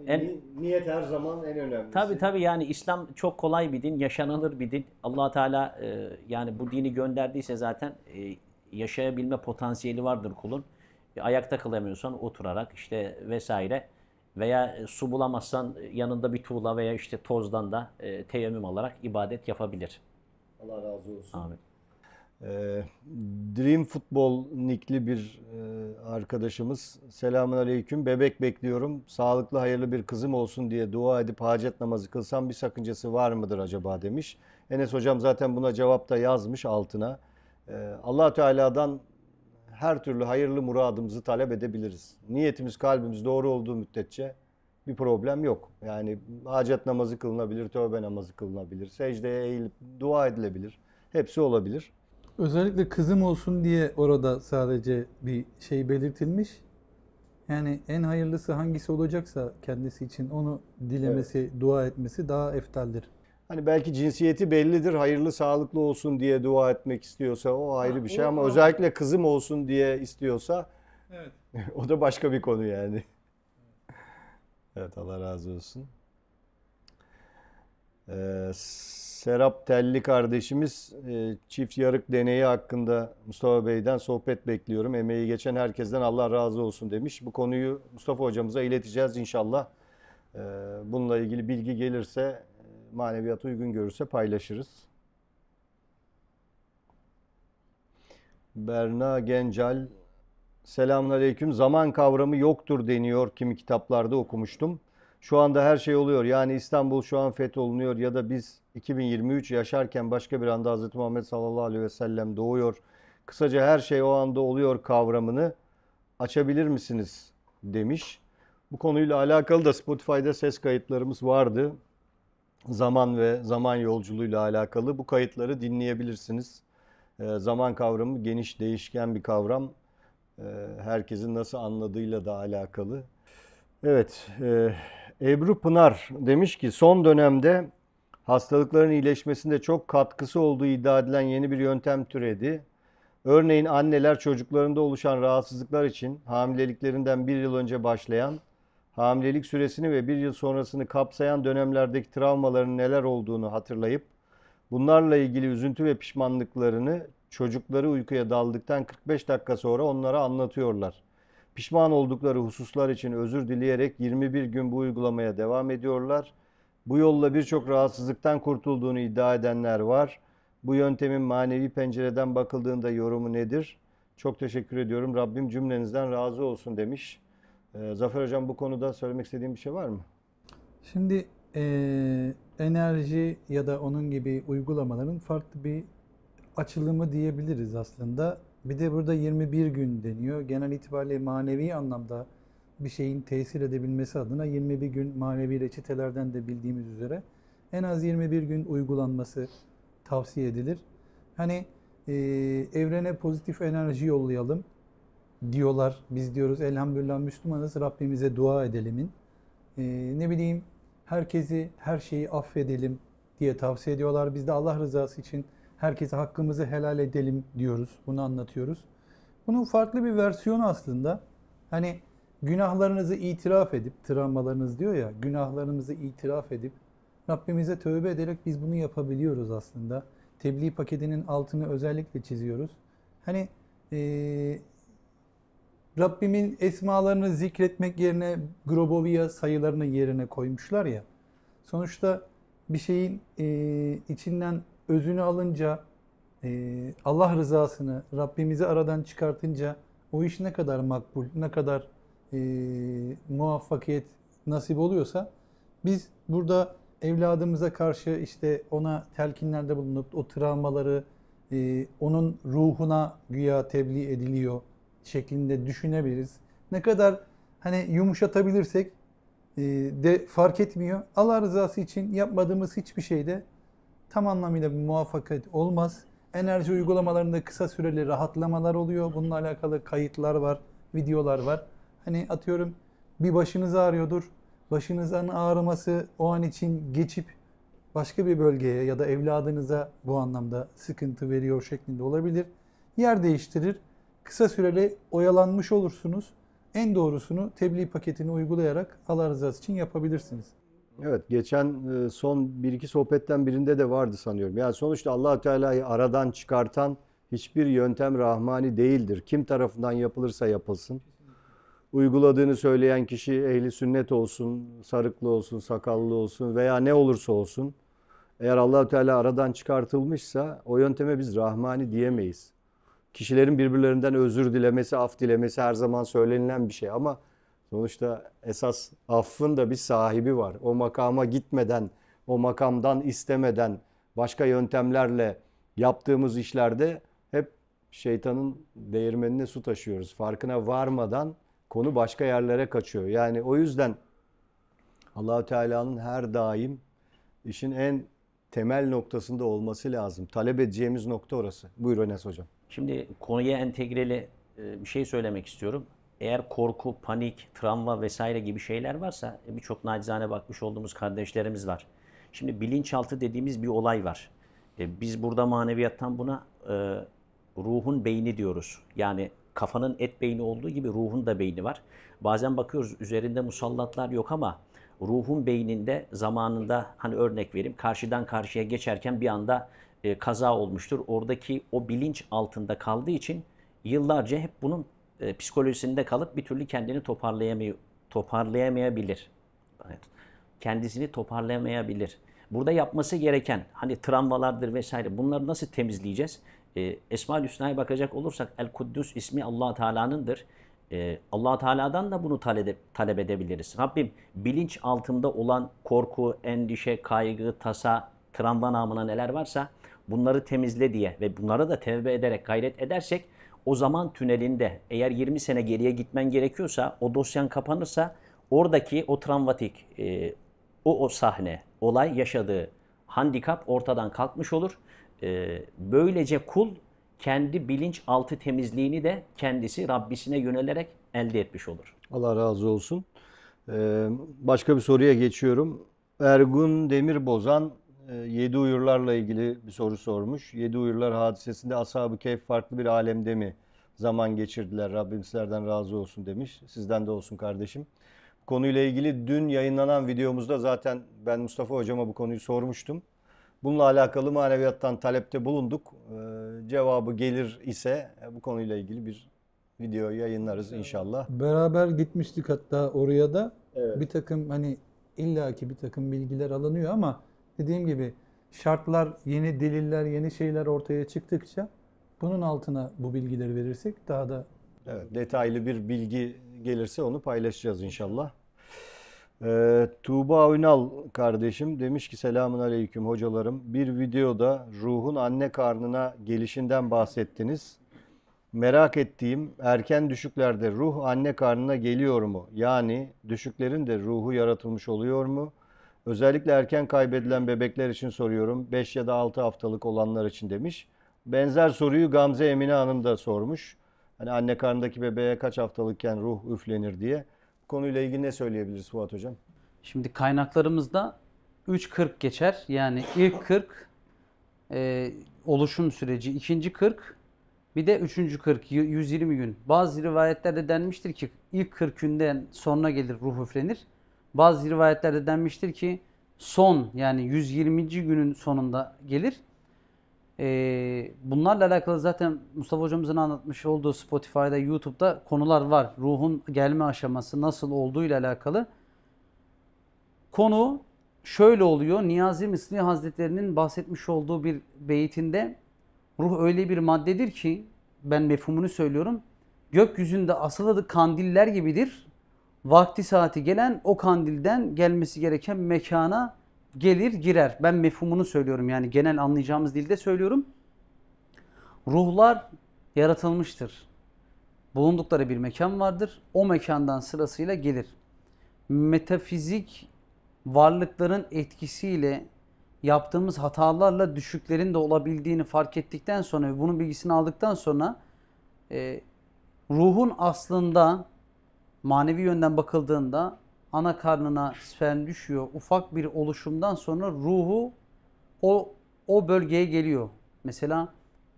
en, niyet her zaman en önemlisi. Tabi tabi yani İslam çok kolay bir din, yaşanılır bir din. allah Teala e, yani bu dini gönderdiyse zaten e, yaşayabilme potansiyeli vardır kulun. E, ayakta kılamıyorsan oturarak işte vesaire veya e, su bulamazsan e, yanında bir tuğla veya işte tozdan da e, teyemmüm alarak ibadet yapabilir. Allah razı olsun. Amin. Ee, Dream Futbol nikli bir e, arkadaşımız. Selamun Aleyküm. Bebek bekliyorum. Sağlıklı hayırlı bir kızım olsun diye dua edip hacet namazı kılsam bir sakıncası var mıdır acaba demiş. Enes Hocam zaten buna cevap da yazmış altına. Ee, allah Teala'dan her türlü hayırlı muradımızı talep edebiliriz. Niyetimiz kalbimiz doğru olduğu müddetçe bir problem yok. Yani hacet namazı kılınabilir, tövbe namazı kılınabilir, secdeye eğilip dua edilebilir. Hepsi olabilir. Özellikle kızım olsun diye orada sadece bir şey belirtilmiş. Yani en hayırlısı hangisi olacaksa kendisi için onu dilemesi, evet. dua etmesi daha eftaldir. Hani belki cinsiyeti bellidir, hayırlı sağlıklı olsun diye dua etmek istiyorsa o ayrı ha, bir şey ama özellikle kızım olsun diye istiyorsa evet. o da başka bir konu yani. evet Allah razı olsun. Ee, Serap Telli kardeşimiz e, çift yarık deneyi hakkında Mustafa Bey'den sohbet bekliyorum. Emeği geçen herkesten Allah razı olsun demiş. Bu konuyu Mustafa hocamıza ileteceğiz inşallah. Ee, bununla ilgili bilgi gelirse maneviyata uygun görürse paylaşırız. Berna Gencal Selamun Aleyküm. Zaman kavramı yoktur deniyor kimi kitaplarda okumuştum. Şu anda her şey oluyor. Yani İstanbul şu an fetholunuyor ya da biz 2023 yaşarken başka bir anda Hz. Muhammed sallallahu aleyhi ve sellem doğuyor. Kısaca her şey o anda oluyor kavramını açabilir misiniz demiş. Bu konuyla alakalı da Spotify'da ses kayıtlarımız vardı zaman ve zaman yolculuğuyla alakalı bu kayıtları dinleyebilirsiniz. E, zaman kavramı geniş değişken bir kavram. E, herkesin nasıl anladığıyla da alakalı. Evet, e, Ebru Pınar demiş ki son dönemde hastalıkların iyileşmesinde çok katkısı olduğu iddia edilen yeni bir yöntem türedi. Örneğin anneler çocuklarında oluşan rahatsızlıklar için hamileliklerinden bir yıl önce başlayan hamilelik süresini ve bir yıl sonrasını kapsayan dönemlerdeki travmaların neler olduğunu hatırlayıp bunlarla ilgili üzüntü ve pişmanlıklarını çocukları uykuya daldıktan 45 dakika sonra onlara anlatıyorlar. Pişman oldukları hususlar için özür dileyerek 21 gün bu uygulamaya devam ediyorlar. Bu yolla birçok rahatsızlıktan kurtulduğunu iddia edenler var. Bu yöntemin manevi pencereden bakıldığında yorumu nedir? Çok teşekkür ediyorum. Rabbim cümlenizden razı olsun demiş. Ee, Zafer Hocam bu konuda söylemek istediğim bir şey var mı? Şimdi e, enerji ya da onun gibi uygulamaların farklı bir açılımı diyebiliriz aslında. Bir de burada 21 gün deniyor. Genel itibariyle manevi anlamda bir şeyin tesir edebilmesi adına 21 gün manevi reçetelerden de bildiğimiz üzere en az 21 gün uygulanması tavsiye edilir. Hani e, evrene pozitif enerji yollayalım diyorlar. Biz diyoruz elhamdülillah Müslümanız Rabbimize dua edelimin. Ee, ne bileyim herkesi her şeyi affedelim diye tavsiye ediyorlar. Biz de Allah rızası için herkese hakkımızı helal edelim diyoruz. Bunu anlatıyoruz. Bunun farklı bir versiyonu aslında. Hani günahlarınızı itiraf edip, travmalarınız diyor ya, günahlarımızı itiraf edip Rabbimize tövbe ederek biz bunu yapabiliyoruz aslında. Tebliğ paketinin altını özellikle çiziyoruz. Hani e, Rabbimin esmalarını zikretmek yerine Grobovia sayılarını yerine koymuşlar ya. Sonuçta bir şeyin e, içinden özünü alınca, e, Allah rızasını, Rabbimizi aradan çıkartınca o iş ne kadar makbul, ne kadar e, muvaffakiyet nasip oluyorsa biz burada evladımıza karşı işte ona telkinlerde bulunup o travmaları e, onun ruhuna güya tebliğ ediliyor şeklinde düşünebiliriz. Ne kadar hani yumuşatabilirsek e, de fark etmiyor. Allah rızası için yapmadığımız hiçbir şeyde tam anlamıyla bir muvaffakat olmaz. Enerji uygulamalarında kısa süreli rahatlamalar oluyor. Bununla alakalı kayıtlar var, videolar var. Hani atıyorum bir başınız ağrıyordur. Başınızın ağrıması o an için geçip başka bir bölgeye ya da evladınıza bu anlamda sıkıntı veriyor şeklinde olabilir. Yer değiştirir kısa süreli oyalanmış olursunuz. En doğrusunu tebliğ paketini uygulayarak Allah rızası için yapabilirsiniz. Evet, geçen e, son bir iki sohbetten birinde de vardı sanıyorum. Yani sonuçta allah Teala'yı aradan çıkartan hiçbir yöntem rahmani değildir. Kim tarafından yapılırsa yapılsın. Uyguladığını söyleyen kişi ehli sünnet olsun, sarıklı olsun, sakallı olsun veya ne olursa olsun. Eğer allah Teala aradan çıkartılmışsa o yönteme biz rahmani diyemeyiz kişilerin birbirlerinden özür dilemesi, af dilemesi her zaman söylenilen bir şey ama sonuçta esas affın da bir sahibi var. O makama gitmeden, o makamdan istemeden başka yöntemlerle yaptığımız işlerde hep şeytanın değirmenine su taşıyoruz. Farkına varmadan konu başka yerlere kaçıyor. Yani o yüzden Allahü Teala'nın her daim işin en temel noktasında olması lazım. Talep edeceğimiz nokta orası. Buyur Enes Hocam. Şimdi konuya entegreli e, bir şey söylemek istiyorum. Eğer korku, panik, travma vesaire gibi şeyler varsa e, birçok nacizane bakmış olduğumuz kardeşlerimiz var. Şimdi bilinçaltı dediğimiz bir olay var. E, biz burada maneviyattan buna ruhun beyni diyoruz. Yani kafanın et beyni olduğu gibi ruhun da beyni var. Bazen bakıyoruz üzerinde musallatlar yok ama ruhun beyninde zamanında hani örnek vereyim karşıdan karşıya geçerken bir anda e, kaza olmuştur. Oradaki o bilinç altında kaldığı için yıllarca hep bunun e, psikolojisinde kalıp bir türlü kendini toparlayamıyor, toparlayamayabilir. Evet. Kendisini toparlayamayabilir. Burada yapması gereken hani travmalardır vesaire bunları nasıl temizleyeceğiz? E, Esma-ül Hüsna'ya bakacak olursak El Kuddüs ismi allah Teala'nındır. E, allah Teala'dan da bunu talep, talep edebiliriz. Rabbim bilinç altında olan korku, endişe, kaygı, tasa, travma namına neler varsa bunları temizle diye ve bunlara da tevbe ederek gayret edersek o zaman tünelinde eğer 20 sene geriye gitmen gerekiyorsa o dosyan kapanırsa oradaki o travmatik e, o, o sahne olay yaşadığı handikap ortadan kalkmış olur. E, böylece kul kendi bilinçaltı temizliğini de kendisi Rabbisine yönelerek elde etmiş olur. Allah razı olsun. Ee, başka bir soruya geçiyorum. Ergun Demir Bozan ee, yedi uyurlarla ilgili bir soru sormuş. Yedi uyurlar hadisesinde ashab-ı keyf farklı bir alemde mi zaman geçirdiler? Rabbim sizlerden razı olsun demiş. Sizden de olsun kardeşim. Konuyla ilgili dün yayınlanan videomuzda zaten ben Mustafa hocama bu konuyu sormuştum. Bununla alakalı maneviyattan talepte bulunduk. Ee, cevabı gelir ise bu konuyla ilgili bir video yayınlarız inşallah. Beraber gitmiştik hatta oraya da. Evet. Bir takım hani illaki bir takım bilgiler alınıyor ama dediğim gibi şartlar, yeni deliller, yeni şeyler ortaya çıktıkça bunun altına bu bilgileri verirsek daha da evet, detaylı bir bilgi gelirse onu paylaşacağız inşallah. Ee, Tuğba Uynal kardeşim demiş ki selamun aleyküm hocalarım. Bir videoda ruhun anne karnına gelişinden bahsettiniz. Merak ettiğim erken düşüklerde ruh anne karnına geliyor mu? Yani düşüklerin de ruhu yaratılmış oluyor mu? Özellikle erken kaybedilen bebekler için soruyorum. 5 ya da 6 haftalık olanlar için demiş. Benzer soruyu Gamze Emine Hanım da sormuş. Hani anne karnındaki bebeğe kaç haftalıkken ruh üflenir diye. Bu konuyla ilgili ne söyleyebiliriz Fuat Hocam? Şimdi kaynaklarımızda 3.40 geçer. Yani ilk 40 e, oluşum süreci, ikinci 40 bir de üçüncü 40 120 gün. Bazı rivayetlerde denmiştir ki ilk 40 günden sonra gelir ruh üflenir. Bazı rivayetlerde denmiştir ki son yani 120. günün sonunda gelir. Ee, bunlarla alakalı zaten Mustafa hocamızın anlatmış olduğu Spotify'da, YouTube'da konular var. Ruhun gelme aşaması nasıl olduğu ile alakalı. Konu şöyle oluyor. Niyazi Mısri Hazretlerinin bahsetmiş olduğu bir beyitinde ruh öyle bir maddedir ki ben mefhumunu söylüyorum. Gökyüzünde asılı kandiller gibidir vakti saati gelen o kandilden gelmesi gereken mekana gelir girer. Ben mefhumunu söylüyorum yani genel anlayacağımız dilde söylüyorum. Ruhlar yaratılmıştır. Bulundukları bir mekan vardır. O mekandan sırasıyla gelir. Metafizik varlıkların etkisiyle yaptığımız hatalarla düşüklerin de olabildiğini fark ettikten sonra ve bunun bilgisini aldıktan sonra e, ruhun aslında manevi yönden bakıldığında ana karnına sperm düşüyor. Ufak bir oluşumdan sonra ruhu o o bölgeye geliyor. Mesela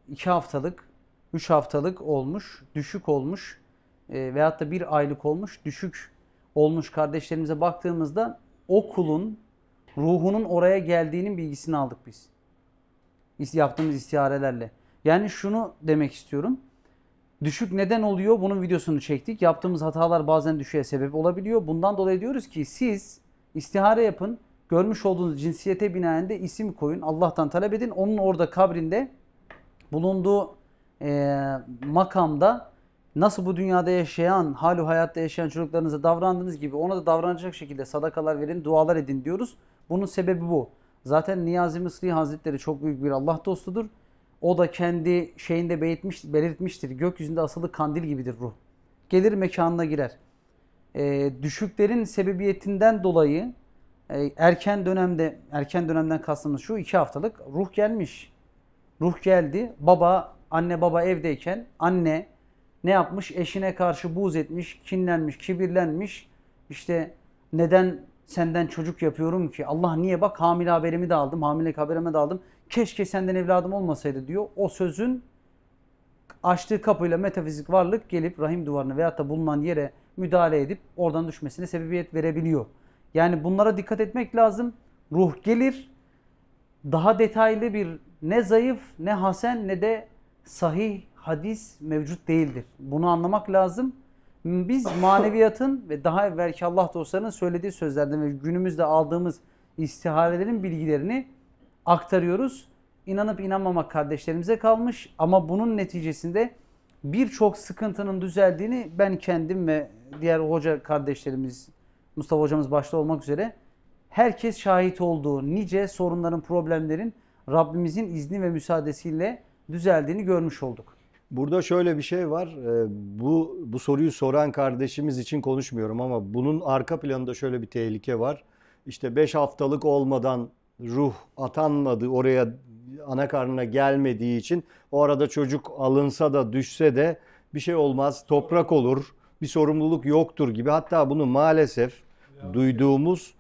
2 haftalık, 3 haftalık olmuş, düşük olmuş e, veyahut da bir aylık olmuş, düşük olmuş kardeşlerimize baktığımızda o kulun ruhunun oraya geldiğinin bilgisini aldık biz. Yaptığımız istiharelerle. Yani şunu demek istiyorum. Düşük neden oluyor? Bunun videosunu çektik. Yaptığımız hatalar bazen düşüğe sebep olabiliyor. Bundan dolayı diyoruz ki siz istihare yapın. Görmüş olduğunuz cinsiyete binaen de isim koyun. Allah'tan talep edin. Onun orada kabrinde bulunduğu e, makamda nasıl bu dünyada yaşayan, halu hayatta yaşayan çocuklarınıza davrandığınız gibi ona da davranacak şekilde sadakalar verin, dualar edin diyoruz. Bunun sebebi bu. Zaten Niyazi Mısri Hazretleri çok büyük bir Allah dostudur. O da kendi şeyinde belirtmiş, belirtmiştir. Gökyüzünde asılı kandil gibidir ruh. Gelir mekanına girer. E, düşüklerin sebebiyetinden dolayı e, erken dönemde, erken dönemden kastımız şu iki haftalık ruh gelmiş. Ruh geldi. Baba, anne baba evdeyken anne ne yapmış? Eşine karşı buğz etmiş, kinlenmiş, kibirlenmiş. İşte neden senden çocuk yapıyorum ki? Allah niye bak hamile haberimi de aldım, hamile haberime de aldım keşke senden evladım olmasaydı diyor. O sözün açtığı kapıyla metafizik varlık gelip rahim duvarına veyahut da bulunan yere müdahale edip oradan düşmesine sebebiyet verebiliyor. Yani bunlara dikkat etmek lazım. Ruh gelir. Daha detaylı bir ne zayıf ne hasen ne de sahih hadis mevcut değildir. Bunu anlamak lazım. Biz maneviyatın ve daha evvelki Allah dostlarının söylediği sözlerden ve günümüzde aldığımız istiharelerin bilgilerini aktarıyoruz. İnanıp inanmamak kardeşlerimize kalmış ama bunun neticesinde birçok sıkıntının düzeldiğini ben kendim ve diğer hoca kardeşlerimiz, Mustafa hocamız başta olmak üzere herkes şahit olduğu nice sorunların, problemlerin Rabbimizin izni ve müsaadesiyle düzeldiğini görmüş olduk. Burada şöyle bir şey var. Ee, bu bu soruyu soran kardeşimiz için konuşmuyorum ama bunun arka planında şöyle bir tehlike var. İşte 5 haftalık olmadan ruh atanmadı oraya ana karnına gelmediği için o arada çocuk alınsa da düşse de bir şey olmaz toprak olur bir sorumluluk yoktur gibi hatta bunu maalesef ya. duyduğumuz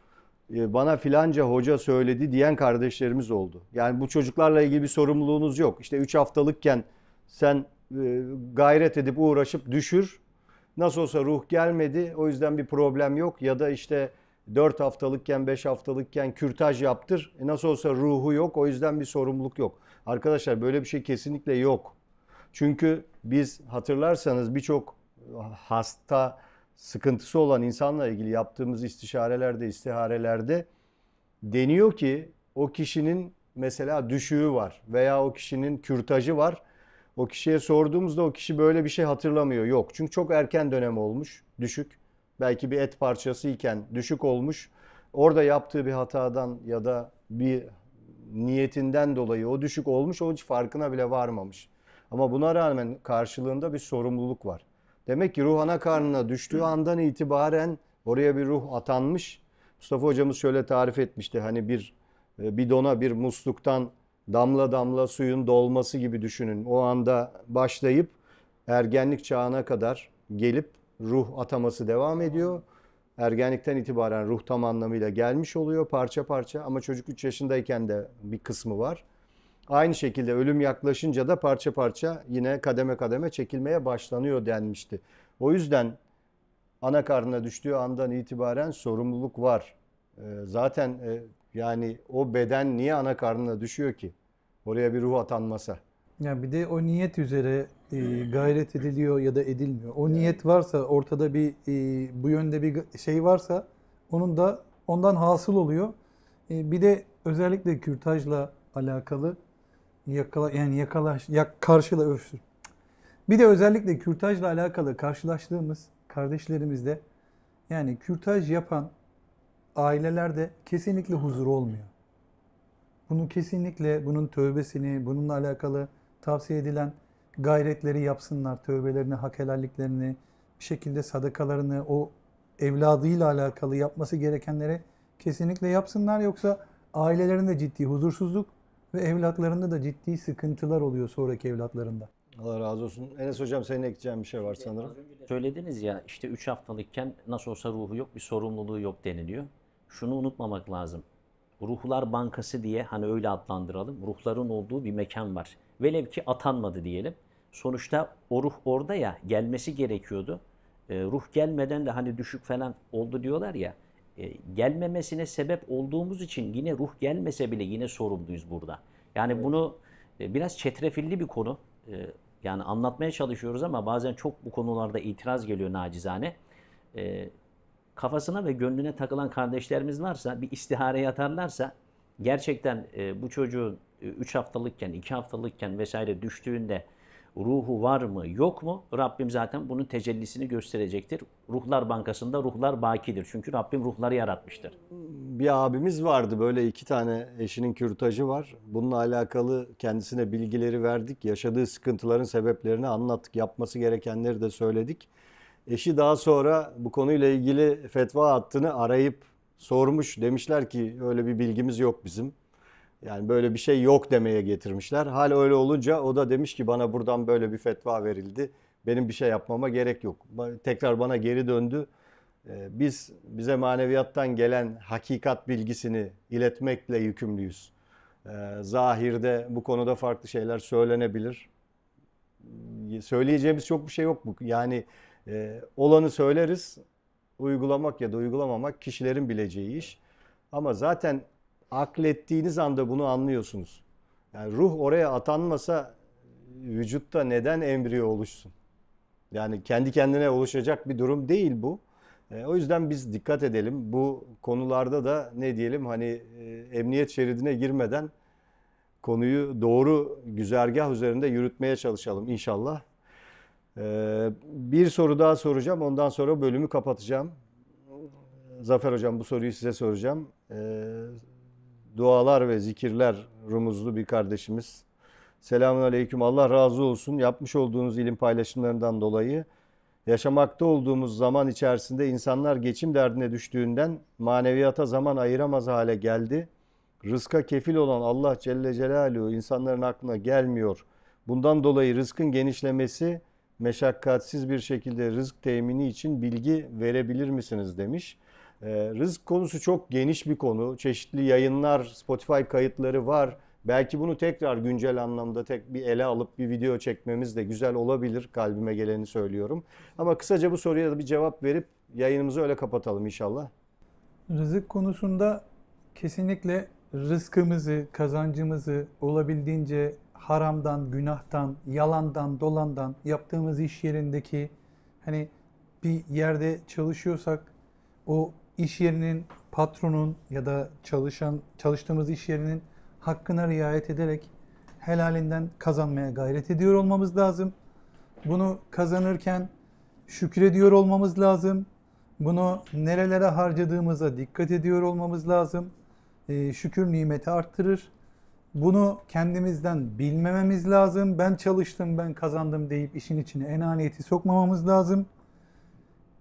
e, bana filanca hoca söyledi diyen kardeşlerimiz oldu. Yani bu çocuklarla ilgili bir sorumluluğunuz yok. İşte 3 haftalıkken sen e, gayret edip uğraşıp düşür. Nasıl olsa ruh gelmedi. O yüzden bir problem yok ya da işte 4 haftalıkken 5 haftalıkken kürtaj yaptır. E nasıl olsa ruhu yok o yüzden bir sorumluluk yok. Arkadaşlar böyle bir şey kesinlikle yok. Çünkü biz hatırlarsanız birçok e, hasta sıkıntısı olan insanla ilgili yaptığımız istişarelerde, istiharelerde deniyor ki o kişinin mesela düşüğü var veya o kişinin kürtajı var. O kişiye sorduğumuzda o kişi böyle bir şey hatırlamıyor. Yok çünkü çok erken dönem olmuş düşük belki bir et parçası iken düşük olmuş. Orada yaptığı bir hatadan ya da bir niyetinden dolayı o düşük olmuş, o hiç farkına bile varmamış. Ama buna rağmen karşılığında bir sorumluluk var. Demek ki ruh ana karnına düştüğü andan itibaren oraya bir ruh atanmış. Mustafa hocamız şöyle tarif etmişti. Hani bir e, bidona bir musluktan damla damla suyun dolması gibi düşünün. O anda başlayıp ergenlik çağına kadar gelip ruh ataması devam ediyor. Ergenlikten itibaren ruh tam anlamıyla gelmiş oluyor parça parça ama çocuk 3 yaşındayken de bir kısmı var. Aynı şekilde ölüm yaklaşınca da parça parça yine kademe kademe çekilmeye başlanıyor denmişti. O yüzden ana karnına düştüğü andan itibaren sorumluluk var. Ee, zaten e, yani o beden niye ana karnına düşüyor ki? Oraya bir ruh atanmasa. Ya bir de o niyet üzere ee, gayret ediliyor ya da edilmiyor. O niyet varsa ortada bir e, bu yönde bir şey varsa onun da ondan hasıl oluyor. E, bir de özellikle kürtajla alakalı yakala yani yakala yak, karşıla ölçtür. Bir de özellikle kürtajla alakalı karşılaştığımız kardeşlerimizde yani kürtaj yapan ailelerde kesinlikle huzur olmuyor. Bunu kesinlikle bunun tövbesini, bununla alakalı tavsiye edilen gayretleri yapsınlar. Tövbelerini, hak helalliklerini, bir şekilde sadakalarını, o evladıyla alakalı yapması gerekenlere kesinlikle yapsınlar. Yoksa ailelerinde ciddi huzursuzluk ve evlatlarında da ciddi sıkıntılar oluyor sonraki evlatlarında. Allah razı olsun. Enes Hocam senin ekleyeceğin bir şey var şey, sanırım. Söylediniz ya işte 3 haftalıkken nasıl olsa ruhu yok bir sorumluluğu yok deniliyor. Şunu unutmamak lazım. Ruhlar Bankası diye hani öyle adlandıralım. Ruhların olduğu bir mekan var. Velev ki atanmadı diyelim. Sonuçta o ruh orada ya gelmesi gerekiyordu. E, ruh gelmeden de hani düşük falan oldu diyorlar ya. E, gelmemesine sebep olduğumuz için yine ruh gelmese bile yine sorumluyuz burada. Yani evet. bunu e, biraz çetrefilli bir konu. E, yani anlatmaya çalışıyoruz ama bazen çok bu konularda itiraz geliyor nacizane. E, kafasına ve gönlüne takılan kardeşlerimiz varsa, bir istihare yatarlarsa gerçekten e, bu çocuğun 3 e, haftalıkken, 2 haftalıkken vesaire düştüğünde ruhu var mı yok mu? Rabbim zaten bunun tecellisini gösterecektir. Ruhlar Bankası'nda ruhlar bakidir. Çünkü Rabbim ruhları yaratmıştır. Bir abimiz vardı böyle iki tane eşinin kürtajı var. Bununla alakalı kendisine bilgileri verdik. Yaşadığı sıkıntıların sebeplerini anlattık. Yapması gerekenleri de söyledik. Eşi daha sonra bu konuyla ilgili fetva attığını arayıp sormuş. Demişler ki öyle bir bilgimiz yok bizim. Yani böyle bir şey yok demeye getirmişler. Hal öyle olunca o da demiş ki bana buradan böyle bir fetva verildi. Benim bir şey yapmama gerek yok. Tekrar bana geri döndü. Ee, biz bize maneviyattan gelen hakikat bilgisini iletmekle yükümlüyüz. Ee, zahirde bu konuda farklı şeyler söylenebilir. Ee, söyleyeceğimiz çok bir şey yok bu. Yani e, olanı söyleriz. Uygulamak ya da uygulamamak kişilerin bileceği iş. Ama zaten aklettiğiniz anda bunu anlıyorsunuz. Yani ruh oraya atanmasa vücutta neden embriyo oluşsun? Yani kendi kendine oluşacak bir durum değil bu. E, o yüzden biz dikkat edelim. Bu konularda da ne diyelim hani e, emniyet şeridine girmeden konuyu doğru güzergah üzerinde yürütmeye çalışalım inşallah. E, bir soru daha soracağım. Ondan sonra bölümü kapatacağım. Zafer Hocam bu soruyu size soracağım. Ee, dualar ve zikirler rumuzlu bir kardeşimiz. Selamun Aleyküm. Allah razı olsun. Yapmış olduğunuz ilim paylaşımlarından dolayı yaşamakta olduğumuz zaman içerisinde insanlar geçim derdine düştüğünden maneviyata zaman ayıramaz hale geldi. Rızka kefil olan Allah Celle Celaluhu insanların aklına gelmiyor. Bundan dolayı rızkın genişlemesi meşakkatsiz bir şekilde rızk temini için bilgi verebilir misiniz demiş. Ee, rızık konusu çok geniş bir konu. Çeşitli yayınlar, Spotify kayıtları var. Belki bunu tekrar güncel anlamda tek bir ele alıp bir video çekmemiz de güzel olabilir. Kalbime geleni söylüyorum. Ama kısaca bu soruya da bir cevap verip yayınımızı öyle kapatalım inşallah. Rızık konusunda kesinlikle rızkımızı, kazancımızı olabildiğince haramdan, günahtan, yalandan, dolandan, yaptığımız iş yerindeki hani bir yerde çalışıyorsak o iş yerinin, patronun ya da çalışan çalıştığımız iş yerinin hakkına riayet ederek helalinden kazanmaya gayret ediyor olmamız lazım. Bunu kazanırken şükrediyor olmamız lazım. Bunu nerelere harcadığımıza dikkat ediyor olmamız lazım. E, şükür nimeti arttırır. Bunu kendimizden bilmememiz lazım. Ben çalıştım, ben kazandım deyip işin içine enaniyeti sokmamamız lazım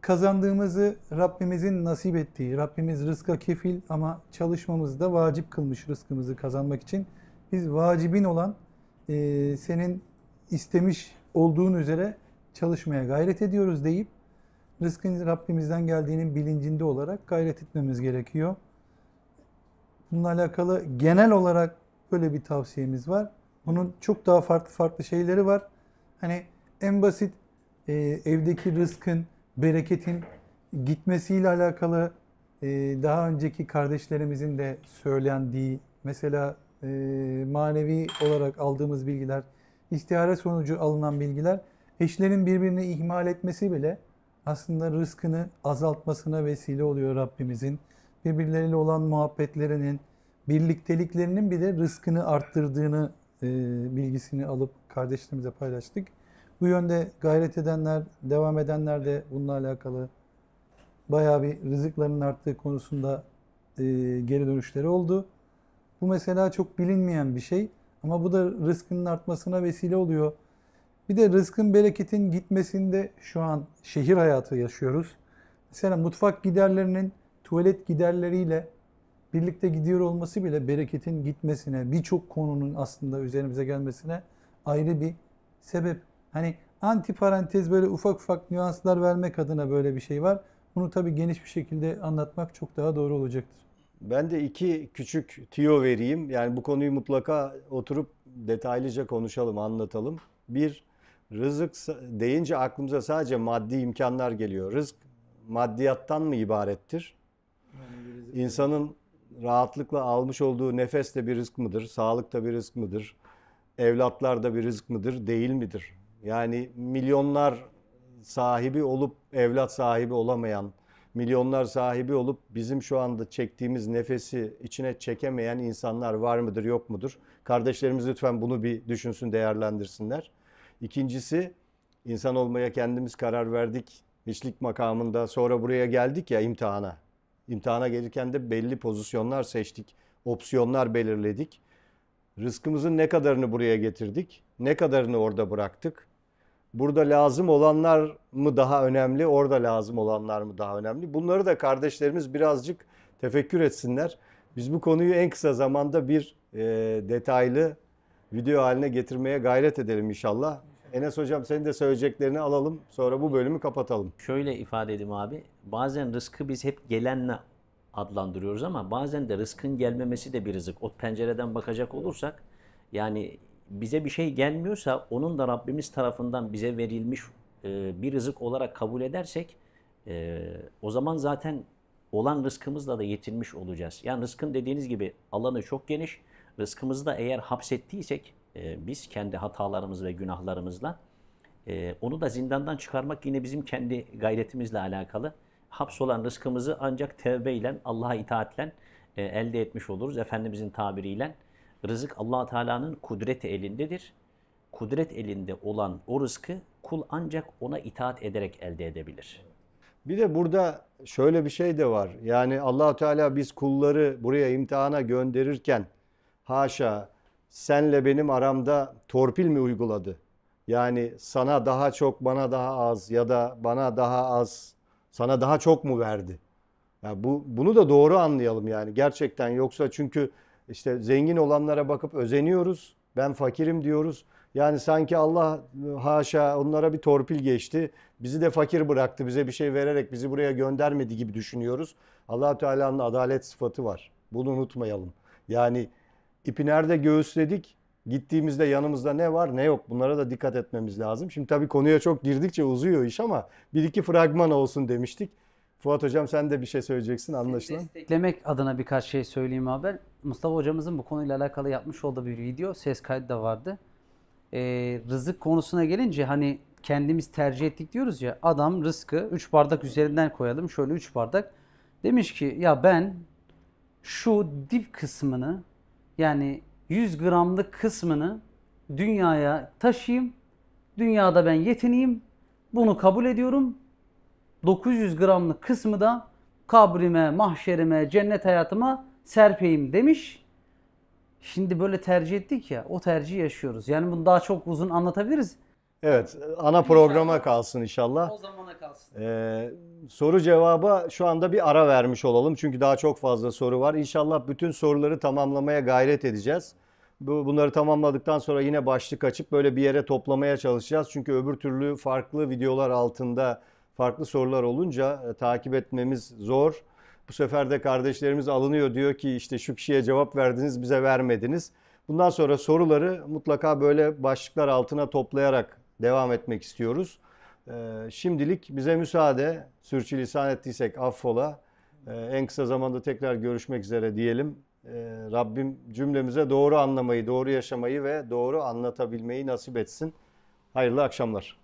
kazandığımızı Rabbimizin nasip ettiği, Rabbimiz rızka kefil ama çalışmamız da vacip kılmış rızkımızı kazanmak için. Biz vacibin olan e, senin istemiş olduğun üzere çalışmaya gayret ediyoruz deyip rızkın Rabbimizden geldiğinin bilincinde olarak gayret etmemiz gerekiyor. Bununla alakalı genel olarak böyle bir tavsiyemiz var. Bunun çok daha farklı farklı şeyleri var. Hani en basit e, evdeki rızkın bereketin gitmesiyle alakalı e, daha önceki kardeşlerimizin de söylendiği mesela e, manevi olarak aldığımız bilgiler, istihare sonucu alınan bilgiler eşlerin birbirini ihmal etmesi bile aslında rızkını azaltmasına vesile oluyor Rabbimizin. Birbirleriyle olan muhabbetlerinin, birlikteliklerinin bir de rızkını arttırdığını e, bilgisini alıp kardeşlerimize paylaştık. Bu yönde gayret edenler, devam edenler de bununla alakalı bayağı bir rızıkların arttığı konusunda e, geri dönüşleri oldu. Bu mesela çok bilinmeyen bir şey ama bu da rızkının artmasına vesile oluyor. Bir de rızkın bereketin gitmesinde şu an şehir hayatı yaşıyoruz. Mesela mutfak giderlerinin tuvalet giderleriyle birlikte gidiyor olması bile bereketin gitmesine, birçok konunun aslında üzerimize gelmesine ayrı bir sebep. Hani anti parantez böyle ufak ufak nüanslar vermek adına böyle bir şey var. Bunu tabii geniş bir şekilde anlatmak çok daha doğru olacaktır. Ben de iki küçük tiyo vereyim. Yani bu konuyu mutlaka oturup detaylıca konuşalım, anlatalım. Bir, rızık deyince aklımıza sadece maddi imkanlar geliyor. Rızk maddiyattan mı ibarettir? İnsanın rahatlıkla almış olduğu nefes de bir rızk mıdır? Sağlık da bir rızk mıdır? Evlatlar da bir rızk mıdır? Değil midir? Yani milyonlar sahibi olup evlat sahibi olamayan, milyonlar sahibi olup bizim şu anda çektiğimiz nefesi içine çekemeyen insanlar var mıdır yok mudur? Kardeşlerimiz lütfen bunu bir düşünsün, değerlendirsinler. İkincisi insan olmaya kendimiz karar verdik. Hiçlik makamında sonra buraya geldik ya imtihana. İmtihana gelirken de belli pozisyonlar seçtik, opsiyonlar belirledik. Rızkımızın ne kadarını buraya getirdik, ne kadarını orada bıraktık, Burada lazım olanlar mı daha önemli, orada lazım olanlar mı daha önemli? Bunları da kardeşlerimiz birazcık tefekkür etsinler. Biz bu konuyu en kısa zamanda bir e, detaylı video haline getirmeye gayret edelim inşallah. Enes Hocam senin de söyleyeceklerini alalım. Sonra bu bölümü kapatalım. Şöyle ifade edeyim abi. Bazen rızkı biz hep gelenle adlandırıyoruz ama bazen de rızkın gelmemesi de bir rızık. O pencereden bakacak olursak yani bize bir şey gelmiyorsa onun da Rabbimiz tarafından bize verilmiş e, bir rızık olarak kabul edersek e, o zaman zaten olan rızkımızla da yetinmiş olacağız. Yani rızkın dediğiniz gibi alanı çok geniş. Rızkımızı da eğer hapsettiysek e, biz kendi hatalarımız ve günahlarımızla onu da zindandan çıkarmak yine bizim kendi gayretimizle alakalı. Hapsolan rızkımızı ancak tevbeyle, Allah'a itaatle elde etmiş oluruz. Efendimizin tabiriyle. Rızık allah Teala'nın kudreti elindedir. Kudret elinde olan o rızkı kul ancak ona itaat ederek elde edebilir. Bir de burada şöyle bir şey de var. Yani allah Teala biz kulları buraya imtihana gönderirken haşa senle benim aramda torpil mi uyguladı? Yani sana daha çok bana daha az ya da bana daha az sana daha çok mu verdi? Ya yani bu bunu da doğru anlayalım yani gerçekten yoksa çünkü işte zengin olanlara bakıp özeniyoruz. Ben fakirim diyoruz. Yani sanki Allah ıı, haşa onlara bir torpil geçti. Bizi de fakir bıraktı. Bize bir şey vererek bizi buraya göndermedi gibi düşünüyoruz. allah Teala'nın adalet sıfatı var. Bunu unutmayalım. Yani ipi nerede göğüsledik? Gittiğimizde yanımızda ne var ne yok bunlara da dikkat etmemiz lazım. Şimdi tabii konuya çok girdikçe uzuyor iş ama bir iki fragman olsun demiştik. Fuat Hocam sen de bir şey söyleyeceksin anlaşılan. Desteklemek adına birkaç şey söyleyeyim haber. Mustafa Hocamızın bu konuyla alakalı yapmış olduğu bir video, ses kaydı da vardı. Ee, rızık konusuna gelince hani kendimiz tercih ettik diyoruz ya adam rızkı 3 bardak üzerinden koyalım şöyle 3 bardak. Demiş ki ya ben şu dip kısmını yani 100 gramlık kısmını dünyaya taşıyayım. Dünyada ben yetineyim. Bunu kabul ediyorum. 900 gramlık kısmı da kabrime, mahşerime, cennet hayatıma serpeyim demiş. Şimdi böyle tercih ettik ya o tercihi yaşıyoruz. Yani bunu daha çok uzun anlatabiliriz. Evet ana programa inşallah. kalsın inşallah. O zamana kalsın. Ee, soru cevaba şu anda bir ara vermiş olalım. Çünkü daha çok fazla soru var. İnşallah bütün soruları tamamlamaya gayret edeceğiz. Bunları tamamladıktan sonra yine başlık açıp böyle bir yere toplamaya çalışacağız. Çünkü öbür türlü farklı videolar altında farklı sorular olunca e, takip etmemiz zor. Bu sefer de kardeşlerimiz alınıyor diyor ki işte şu kişiye cevap verdiniz bize vermediniz. Bundan sonra soruları mutlaka böyle başlıklar altına toplayarak devam etmek istiyoruz. E, şimdilik bize müsaade sürçülisan ettiysek affola. E, en kısa zamanda tekrar görüşmek üzere diyelim. Rabbim cümlemize doğru anlamayı, doğru yaşamayı ve doğru anlatabilmeyi nasip etsin. Hayırlı akşamlar.